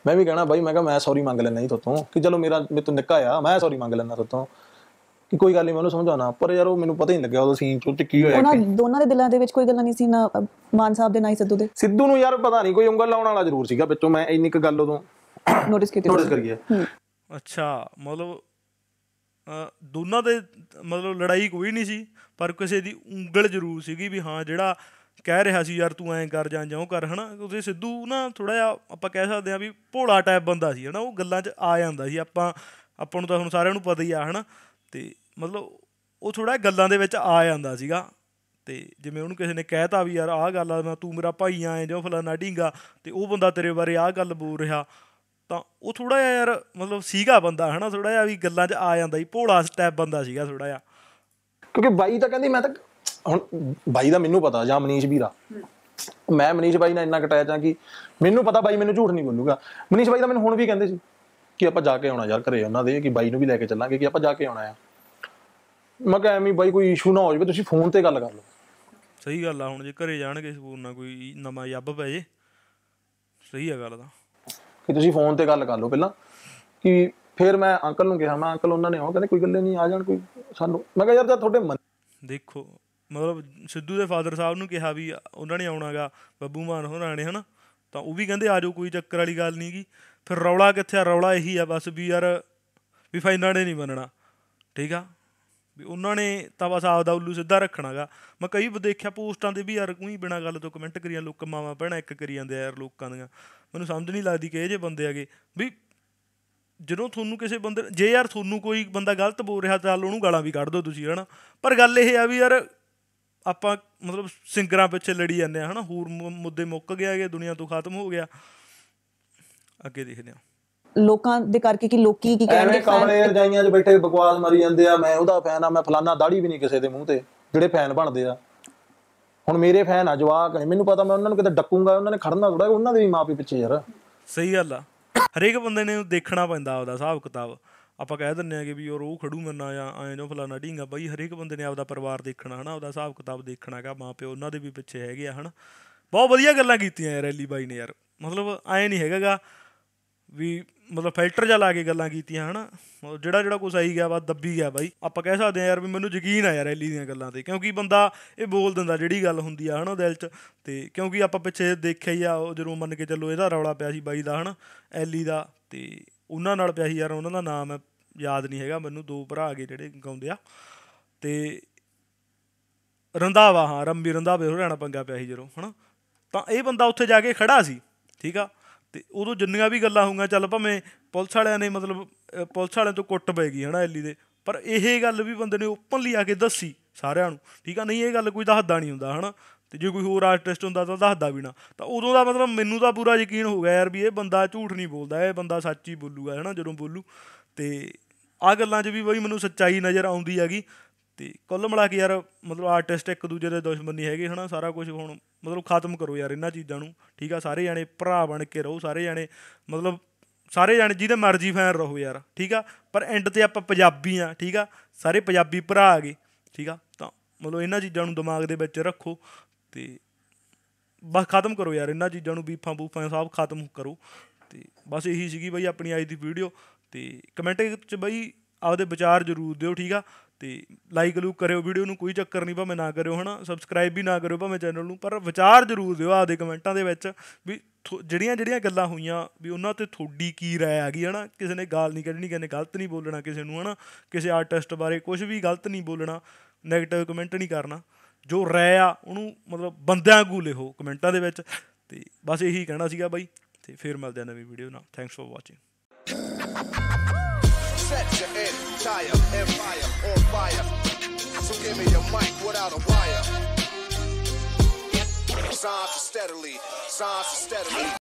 ਮੈਂ ਵੀ ਕਹਿਣਾ ਬਾਈ ਮੈਂ ਕਹਾ ਮੈਂ ਸੌਰੀ ਮੰਗ ਲੈਣਾ ਜੀ ਤੁਹਾਤੋਂ ਕਿ ਚਲੋ ਮੇਰਾ ਮੇ ਤੋਂ ਨਿੱਕਾ ਆ ਮੈਂ ਸੌਰੀ ਮੰਗ ਲੈਣਾ ਤੁਹਾਤੋਂ ਕਿ ਕੋਈ ਗੱਲ ਨਹੀਂ ਮੈਂ ਉਹਨੂੰ ਸਮਝਾਉਣਾ ਪਰ ਯਾਰ ਉਹ ਮੈਨੂੰ ਪਤਾ ਹੀ ਨਹੀਂ ਲੱਗਿਆ ਉਹਦਾ ਸੀਨ ਚ ਕੀ ਹੋਇਆ ਉਹਨਾਂ
ਦੋਨਾਂ ਦੇ ਦਿਲਾਂ ਦੇ ਵਿੱਚ ਕੋਈ ਗੱਲ ਨਹੀਂ ਸੀ ਨਾ ਮਾਨ ਸਾਹਿਬ ਦੇ ਨਾ ਹੀ ਸਿੱਧੂ ਦੇ ਸਿੱਧੂ
ਨੂੰ ਯਾਰ ਪਤਾ ਨਹੀਂ ਕੋਈ ਉਂਗਲ ਲਾਉਣ ਵਾਲਾ ਜ਼ਰੂਰ ਸੀਗਾ ਵਿੱਚੋਂ ਮੈਂ ਇੰਨੀ ਕੁ ਗੱਲ ਉਦੋਂ ਨੋਟਿਸ ਕੀਤੀ ਨੋਟਿਸ ਕਰ ਗਿਆ
ਅੱਛਾ ਮਤਲਬ ਦੋਨਾਂ ਦੇ ਮਤਲਬ ਲੜਾਈ ਕੋਈ ਨਹੀਂ ਸੀ ਪਰ ਕਿਸੇ ਦੀ ਉਂਗਲ ਜ਼ਰੂਰ ਸੀਗੀ ਵੀ ਹਾਂ ਜਿਹੜਾ ਕਹਿ ਰਿਹਾ ਸੀ ਯਾਰ ਤੂੰ ਐਂ ਕਰ ਜਾਂ ਜਾਂ ਉਹ ਕਰ ਹਨਾ ਉਹਦੇ ਸਿੱਧੂ ਨਾ ਥੋੜਾ ਜਿਹਾ ਆਪਾਂ ਕਹਿ ਸਕਦੇ ਆ ਵੀ ਭੋਲਾ ਟਾਈਪ ਬੰਦਾ ਸੀ ਹਨਾ ਉਹ ਗੱਲਾਂ 'ਚ ਆ ਜਾਂਦਾ ਸੀ ਆਪਾਂ ਆਪਾਂ ਨੂੰ ਤਾਂ ਹੁਣ ਸਾਰਿਆਂ ਨੂੰ ਪਤਾ ਹੀ ਆ ਹਨਾ ਤੇ ਮਤਲਬ ਉਹ ਥੋੜਾ ਗੱਲਾਂ ਦੇ ਵਿੱਚ ਆ ਜਾਂਦਾ ਸੀਗਾ ਤੇ ਜਿਵੇਂ ਉਹਨੂੰ ਕਿਸੇ ਨੇ ਕਹਿਤਾ ਵੀ ਯਾਰ ਆਹ ਗੱਲ ਆ ਤੂੰ ਮੇਰਾ ਭਾਈ ਆ ਜਾਂ ਫਲਾਣਾ ਢੀਂਗਾ ਤੇ ਉਹ ਬੰਦਾ ਤੇਰੇ ਬਾਰੇ ਆਹ ਗੱਲ ਬੋਲ ਰਿਹਾ ਤਾਂ ਉਹ ਥੋੜਾ ਜਿਹਾ ਯਾਰ ਮਤਲਬ ਸੀਗਾ ਬੰਦਾ ਹਨਾ ਥੋੜਾ ਜਿਹਾ ਵੀ ਗੱਲਾਂ 'ਚ ਆ ਜਾਂਦਾ ਸੀ ਭੋਲਾ ਸਟੈਪ ਬੰਦਾ ਸੀਗਾ ਥੋੜਾ ਜਿਹਾ ਕਿਉਂਕਿ ਬਾਈ ਤਾਂ ਕਹਿੰਦੀ ਮੈਂ ਤਾਂ ਹੁਣ
ਬਾਈ ਦਾ ਮੈਨੂੰ ਪਤਾ ਜਾਂ ਮਨੀਸ਼ ਵੀਰਾ ਮੈਂ ਮਨੀਸ਼ ਬਾਈ ਨਾਲ ਇੰਨਾ ਕਟਾਇਆ ਜਾਂ ਕਿ ਮੈਨੂੰ ਪਤਾ ਬਾਈ ਮੈਨੂੰ ਝੂਠ ਨਹੀਂ ਬੋਲੂਗਾ ਮਨੀਸ਼ ਬਾਈ ਦਾ ਮੈਨੂੰ ਹੁਣ ਵੀ ਕਹਿੰਦੇ ਸੀ ਕਿ ਆਪਾਂ ਜਾ ਕੇ ਆਉਣਾ ਯਾਰ ਘਰੇ ਉਹਨਾਂ ਦੇ ਕਿ ਬਾਈ ਨੂੰ ਵੀ ਲੈ ਕੇ ਚੱਲਾਂਗੇ ਕਿ ਆਪਾਂ ਜਾ ਕੇ ਆਉਣਾ ਆ ਮੈਂ ਕਿਹਾ ਐਵੇਂ ਬਾਈ ਕੋਈ ਇਸ਼ੂ ਨਾ ਹੋ ਜਾਵੇ ਤੁਸੀਂ ਫੋਨ ਤੇ ਗੱਲ ਕਰ ਲਓ
ਸਹੀ ਗੱਲ ਆ ਹੁਣ ਜੇ ਘਰੇ ਜਾਣਗੇ ਸਪੂਰ ਨਾ ਕੋਈ ਨਵਾਂ ਯੱਬ ਪੈ ਜੇ ਸਹੀ ਆ ਗੱਲ ਤਾਂ ਕਿ ਤੁਸੀਂ ਫੋਨ ਤੇ ਗੱਲ ਕਰ ਲਓ ਪਹਿਲਾਂ
ਕਿ ਫਿਰ ਮੈਂ ਅੰਕਲ ਨੂੰ ਕਿਹਾ ਮੈਂ ਅੰਕਲ ਉਹਨਾਂ ਨੇ ਆਉਂ ਕਹਿੰਦੇ ਕੋਈ ਗੱਲ ਨਹੀਂ ਆ ਜਾਣ ਕੋਈ ਸਾਨੂੰ ਮੈਂ ਕਿਹਾ ਯਾਰ
ਜਦ ਤੁਹਾਡੇ ਮਨ ਦੇਖੋ ਮਤਲਬ ਸਿੱਧੂ ਦੇ ਫਾਦਰ ਸਾਹਿਬ ਨੂੰ ਕਿਹਾ ਵੀ ਉਹਨਾਂ ਨੇ ਆਉਣਾਗਾ ਬੱਬੂ ਮਾਨ ਹੋਣਾ ਨੇ ਹਨਾ ਤਾਂ ਉਹ ਵੀ ਕਹਿੰਦੇ ਆਜੋ ਕੋਈ ਚੱਕਰ ਵਾਲੀ ਗੱਲ ਨਹੀਂਗੀ ਫਿਰ ਰੌਲਾ ਕਿੱਥੇ ਆ ਰੌਲਾ ਇਹੀ ਆ ਬਸ ਵੀ ਯਾਰ ਵੀ ਫਾਈਨਾਂ ਨੇ ਨਹੀਂ ਮੰਨਣਾ ਠੀਕ ਆ ਵੀ ਉਹਨਾਂ ਨੇ ਤਾਂ ਬਸ ਆਪਦਾ ਉੱਲੂ ਸਿੱਧਾ ਰੱਖਣਾਗਾ ਮੈਂ ਕਈ ਵਾਰ ਦੇਖਿਆ ਪੋਸਟਾਂ ਤੇ ਵੀ ਯਾਰ ਕੋਈ ਬਿਨਾ ਗੱਲ ਤੋਂ ਕਮੈਂਟ ਕਰੀਆਂ ਲੋਕ ਮਾਵਾ ਪਹਿਣਾ ਇੱਕ ਕਰੀ ਜਾਂਦੇ ਯਾਰ ਲੋਕਾਂ ਦੀਆਂ ਮੈਨੂੰ ਸਮਝ ਨਹੀਂ ਲੱਗਦੀ ਕਿ ਇਹ ਜੇ ਬੰਦੇ ਆਗੇ ਵੀ ਜਦੋਂ ਤੁਹਾਨੂੰ ਕਿਸੇ ਬੰਦੇ ਜੇ ਯਾਰ ਤੁਹਾਨੂੰ ਕੋਈ ਬੰਦਾ ਗਲਤ ਬੋਲ ਰਿਹਾ ਤਾਂ ਉਹਨੂੰ ਗਾਲਾਂ ਵੀ ਕੱਢ ਦਿਓ ਤੁਸੀਂ ਹਨਾ ਪਰ ਗੱਲ ਇਹ ਆ ਵੀ ਯਾਰ ਆਪਾਂ ਮਤਲਬ ਸਿੰਗਰਾਂ ਪਿੱਛੇ ਲੜੀ ਜਾਂਦੇ ਆ ਹਨਾ ਹੋਰ ਮੁੱਦੇ ਮੁੱਕ ਗਿਆ ਗਿਆ ਦੁਨੀਆ ਤੋਂ ਖਤਮ ਹੋ ਗਿਆ ਅੱਗੇ ਦੇਖਦੇ ਆ
ਲੋਕਾਂ ਦੇ ਕਰਕੇ ਕਿ ਲੋਕੀ ਕੀ ਕਹਿੰਦੇ ਫੈਨ ਕਮਰੇ
ਰਜਾਈਆਂ 'ਚ ਬੈਠੇ ਬਕਵਾਸ ਮਾਰੀ ਜਾਂਦੇ ਆ ਮੈਂ ਉਹਦਾ ਫੈਨ ਆ ਮੈਂ ਫਲਾਨਾ ਦਾੜੀ ਵੀ ਨਹੀਂ ਕਿਸੇ ਦੇ ਮੂੰਹ ਤੇ ਜਿਹੜੇ ਫੈਨ ਬਣਦੇ ਆ ਹੁਣ ਮੇਰੇ ਫੈਨ ਆ ਜਵਾਕ ਨੇ ਮੈਨੂੰ ਪਤਾ ਮੈਂ ਉਹਨਾਂ ਨੂੰ ਕਿਤੇ ਡੱਕੂਗਾ ਉਹਨਾਂ ਨੇ ਖੜਨਾ ਥੋੜਾ ਉਹਨਾਂ ਦੇ ਵੀ ਮਾਪੇ ਪਿੱਛੇ ਯਾਰ
ਸਹੀ ਗੱਲ ਆ ਹਰੇਕ ਬੰਦੇ ਨੇ ਦੇਖਣਾ ਪੈਂਦਾ ਉਹਦਾ ਹਿਸਾਬ ਕਿਤਾਬ ਆਪਾਂ ਕਹਿ ਦਿੰਨੇ ਆ ਕਿ ਵੀ ਉਹ ਖੜੂ ਮੰਨਾ ਜਾਂ ਐਂ ਜੋ ਫਲਾਣਾ ਢੀਂਗਾ ਬਾਈ ਹਰੇਕ ਬੰਦੇ ਨੇ ਆਪਦਾ ਪਰਿਵਾਰ ਦੇਖਣਾ ਹਨਾ ਆਪਦਾ ਹਿਸਾਬ ਕਿਤਾਬ ਦੇਖਣਾਗਾ ਪਿਓ ਉਹਨਾਂ ਦੇ ਵੀ ਪਿੱਛੇ ਹੈਗੇ ਆ ਹਨਾ ਬਹੁਤ ਵਧੀਆ ਗੱਲਾਂ ਕੀਤੀਆਂ ਯਾਰ ਰੈਲੀ ਬਾਈ ਨੇ ਯਾਰ ਮਤਲਬ ਐ ਨਹੀਂ ਹੈਗਾਗਾ ਵੀ ਮਤਲਬ ਫਿਲਟਰ ਜਾ ਲਾ ਕੇ ਗੱਲਾਂ ਕੀਤੀਆਂ ਹਨਾ ਜਿਹੜਾ ਜਿਹੜਾ ਕੋਈ ਸਹੀ ਗਿਆ ਵਾ ਦੱਬੀ ਗਿਆ ਬਾਈ ਆਪਾਂ ਕਹਿ ਸਕਦੇ ਆ ਯਾਰ ਵੀ ਮੈਨੂੰ ਯਕੀਨ ਆ ਯਾਰ ਐਲੀ ਦੀਆਂ ਗੱਲਾਂ ਤੇ ਕਿਉਂਕਿ ਬੰਦਾ ਇਹ ਬੋਲ ਦਿੰਦਾ ਜਿਹੜੀ ਗੱਲ ਹੁੰਦੀ ਆ ਹਨਾ ਦਿਲ 'ਚ ਤੇ ਕਿਉਂਕਿ ਆਪਾਂ ਪਿੱਛੇ ਦੇਖਿਆ ਹੀ ਆ ਉਹ ਜਦੋਂ ਮੰਨ ਕੇ ਚੱਲੋ ਇਹਦਾ ਰੌਲਾ ਪਿਆ ਸੀ ਬਾਈ ਦਾ ਹਨਾ ਐਲੀ ਦਾ ਤੇ ਉਹਨਾਂ ਨਾਲ ਪਿਆ ਸੀ ਯਾਰ ਉਹਨਾਂ ਦਾ ਨਾਮ ਯਾਦ ਨਹੀਂ ਹੈਗਾ ਮੈਨੂੰ ਦੋ ਭਰਾ ਆ ਗਏ ਜਿਹੜੇ ਗਾਉਂਦੇ ਆ ਤੇ ਰੰਦਾਵਾ ਹਾਂ ਰੰਬੀ ਰੰਦਾਵੇ ਰਹਿਣਾ ਪੰਗਾ ਪਿਆ ਸੀ ਜਰੋ ਹਨਾ ਤਾਂ ਇਹ ਬੰਦਾ ਉੱਥੇ ਜਾ ਕੇ ਖੜਾ ਸੀ ਠੀਕ ਆ ਤੇ ਉਦੋਂ ਜਿੰਨੀਆਂ ਵੀ ਗੱਲਾਂ ਹੋਈਆਂ ਚੱਲ ਭਾਵੇਂ ਪੁਲਿਸ ਵਾਲਿਆਂ ਨੇ ਮਤਲਬ ਪੁਲਿਸ ਵਾਲਿਆਂ ਤੋਂ ਕੁੱਟ ਗਈ ਹਨਾ ਐਲੀ ਦੇ ਪਰ ਇਹ ਗੱਲ ਵੀ ਬੰਦੇ ਨੇ ਓਪਨਲੀ ਆ ਕੇ ਦੱਸੀ ਸਾਰਿਆਂ ਨੂੰ ਠੀਕ ਆ ਨਹੀਂ ਇਹ ਗੱਲ ਕੋਈ ਦੱਸਦਾ ਨਹੀਂ ਹੁੰਦਾ ਹਨਾ ਤੇ ਜੇ ਕੋਈ ਹੋਰ ਆਰਟਿਸਟ ਹੁੰਦਾ ਤਾਂ ਦੱਸਦਾ ਵੀ ਨਾ ਤਾਂ ਉਦੋਂ ਦਾ ਮਤਲਬ ਮੈਨੂੰ ਤਾਂ ਪੂਰਾ ਯਕੀਨ ਹੋ ਗਿਆ ਯਾਰ ਵੀ ਇਹ ਬੰਦਾ ਝੂਠ ਨਹੀਂ ਬੋਲਦਾ ਇਹ ਬੰਦਾ ਸੱਚ ਹੀ ਬੋਲੂਗਾ ਹੈਨਾ ਜਦੋਂ ਬੋਲੂ ਤੇ ਆ ਗੱਲਾਂ 'ਚ ਵੀ ਬਈ ਮੈਨੂੰ ਸੱਚਾਈ ਨਜ਼ਰ ਆਉਂਦੀ ਹੈਗੀ ਤੇ ਕੁੱਲ ਮਿਲਾ ਕੇ ਯਾਰ ਮਤਲਬ ਆਰਟਿਸਟ ਇੱਕ ਦੂਜੇ ਦੇ ਦੁਸ਼ਮਣ ਨਹੀਂ ਹੈਗੇ ਹਨਾ ਸਾਰਾ ਕੁਝ ਹੁਣ ਮਤਲਬ ਖਤਮ ਕਰੋ ਯਾਰ ਇਹਨਾਂ ਚੀਜ਼ਾਂ ਨੂੰ ਠੀਕ ਆ ਸਾਰੇ ਜਾਣੇ ਭਰਾ ਬਣ ਕੇ ਰਹੋ ਸਾਰੇ ਜਾਣੇ ਮਤਲਬ ਸਾਰੇ ਜਾਣੇ ਜਿਹਦੇ ਮਰਜ਼ੀ ਫੈਨ ਰਹੋ ਯਾਰ ਠੀਕ ਆ ਪਰ ਐਂਡ ਤੇ ਆਪਾਂ ਪੰਜਾਬੀ ਆ ਠੀਕ ਆ ਸਾਰੇ ਪੰਜਾਬੀ ਭਰਾ ਆ ਗਏ ਠੀਕ ਆ ਤਾਂ ਮਤਲਬ ਇਹਨਾਂ ਚੀਜ਼ਾਂ ਨੂੰ ਦਿਮਾਗ ਦੇ ਵਿੱਚ ਰੱਖੋ ਤੇ ਬਸ ਖਤਮ ਕਰੋ ਯਾਰ ਇਹਨਾਂ ਚੀਜ਼ਾਂ ਨੂੰ ਬੀਫਾਂ ਬੂਫਾਂ ਸਭ ਖਤਮ ਕਰੋ ਤੇ ਬਸ ਇਹੀ ਸੀਗੀ ਬਈ ਆਪਣੀ ਅੱਜ ਦੀ ਵੀਡੀਓ ਤੇ ਕਮੈਂਟ ਵਿੱਚ ਬਈ ਆਪਦੇ ਵਿਚਾਰ ਜ਼ਰੂਰ ਦਿਓ ਠੀਕ ਆ ਤੇ ਲਾਈਕ ਲੂਕ ਕਰਿਓ ਵੀਡੀਓ ਨੂੰ ਕੋਈ ਚੱਕਰ ਨਹੀਂ ਭਾਵੇਂ ਨਾ ਕਰਿਓ ਹਨਾ ਸਬਸਕ੍ਰਾਈਬ ਵੀ ਨਾ ਕਰਿਓ ਭਾਵੇਂ ਚੈਨਲ ਨੂੰ ਪਰ ਵਿਚਾਰ ਜ਼ਰੂਰ ਦਿਓ ਆਪਦੇ ਕਮੈਂਟਾਂ ਦੇ ਵਿੱਚ ਵੀ ਜਿਹੜੀਆਂ ਜਿਹੜੀਆਂ ਗੱਲਾਂ ਹੋਈਆਂ ਵੀ ਉਹਨਾਂ ਤੇ ਤੁਹਾਡੀ ਕੀ رائے ਆ ਗਈ ਹਨਾ ਕਿਸੇ ਨੇ ਗਾਲ ਨਹੀਂ ਕੱਢਣੀ ਕਿਸੇ ਗਲਤ ਨਹੀਂ ਬੋਲਣਾ ਕਿਸੇ ਨੂੰ ਹਨਾ ਕਿਸੇ ਆਰਟਿਸਟ ਬਾਰੇ ਕੁਝ ਵੀ ਗਲਤ ਨਹੀਂ ਬੋਲਣਾ 네ਗੇਟਿਵ ਕਮੈਂਟ ਨਹੀਂ ਕਰਨਾ ਜੋ ਰਾਇ ਆ ਉਹਨੂੰ ਮਤਲਬ ਬੰਦਿਆਂ ਵਾਂਗੂ ਲਿਖੋ ਕਮੈਂਟਾਂ ਦੇ ਵਿੱਚ ਤੇ ਬਸ ਇਹੀ ਕਹਿਣਾ ਸੀਗਾ ਬਾਈ ਤੇ ਫੇਰ ਮਿਲਦੇ ਆ ਨਵੀਂ ਵੀਡੀਓ ਨਾਲ thanks for watching
Set your entire empire on fire. So give me your mic without a wire. Signs steadily, signs steadily.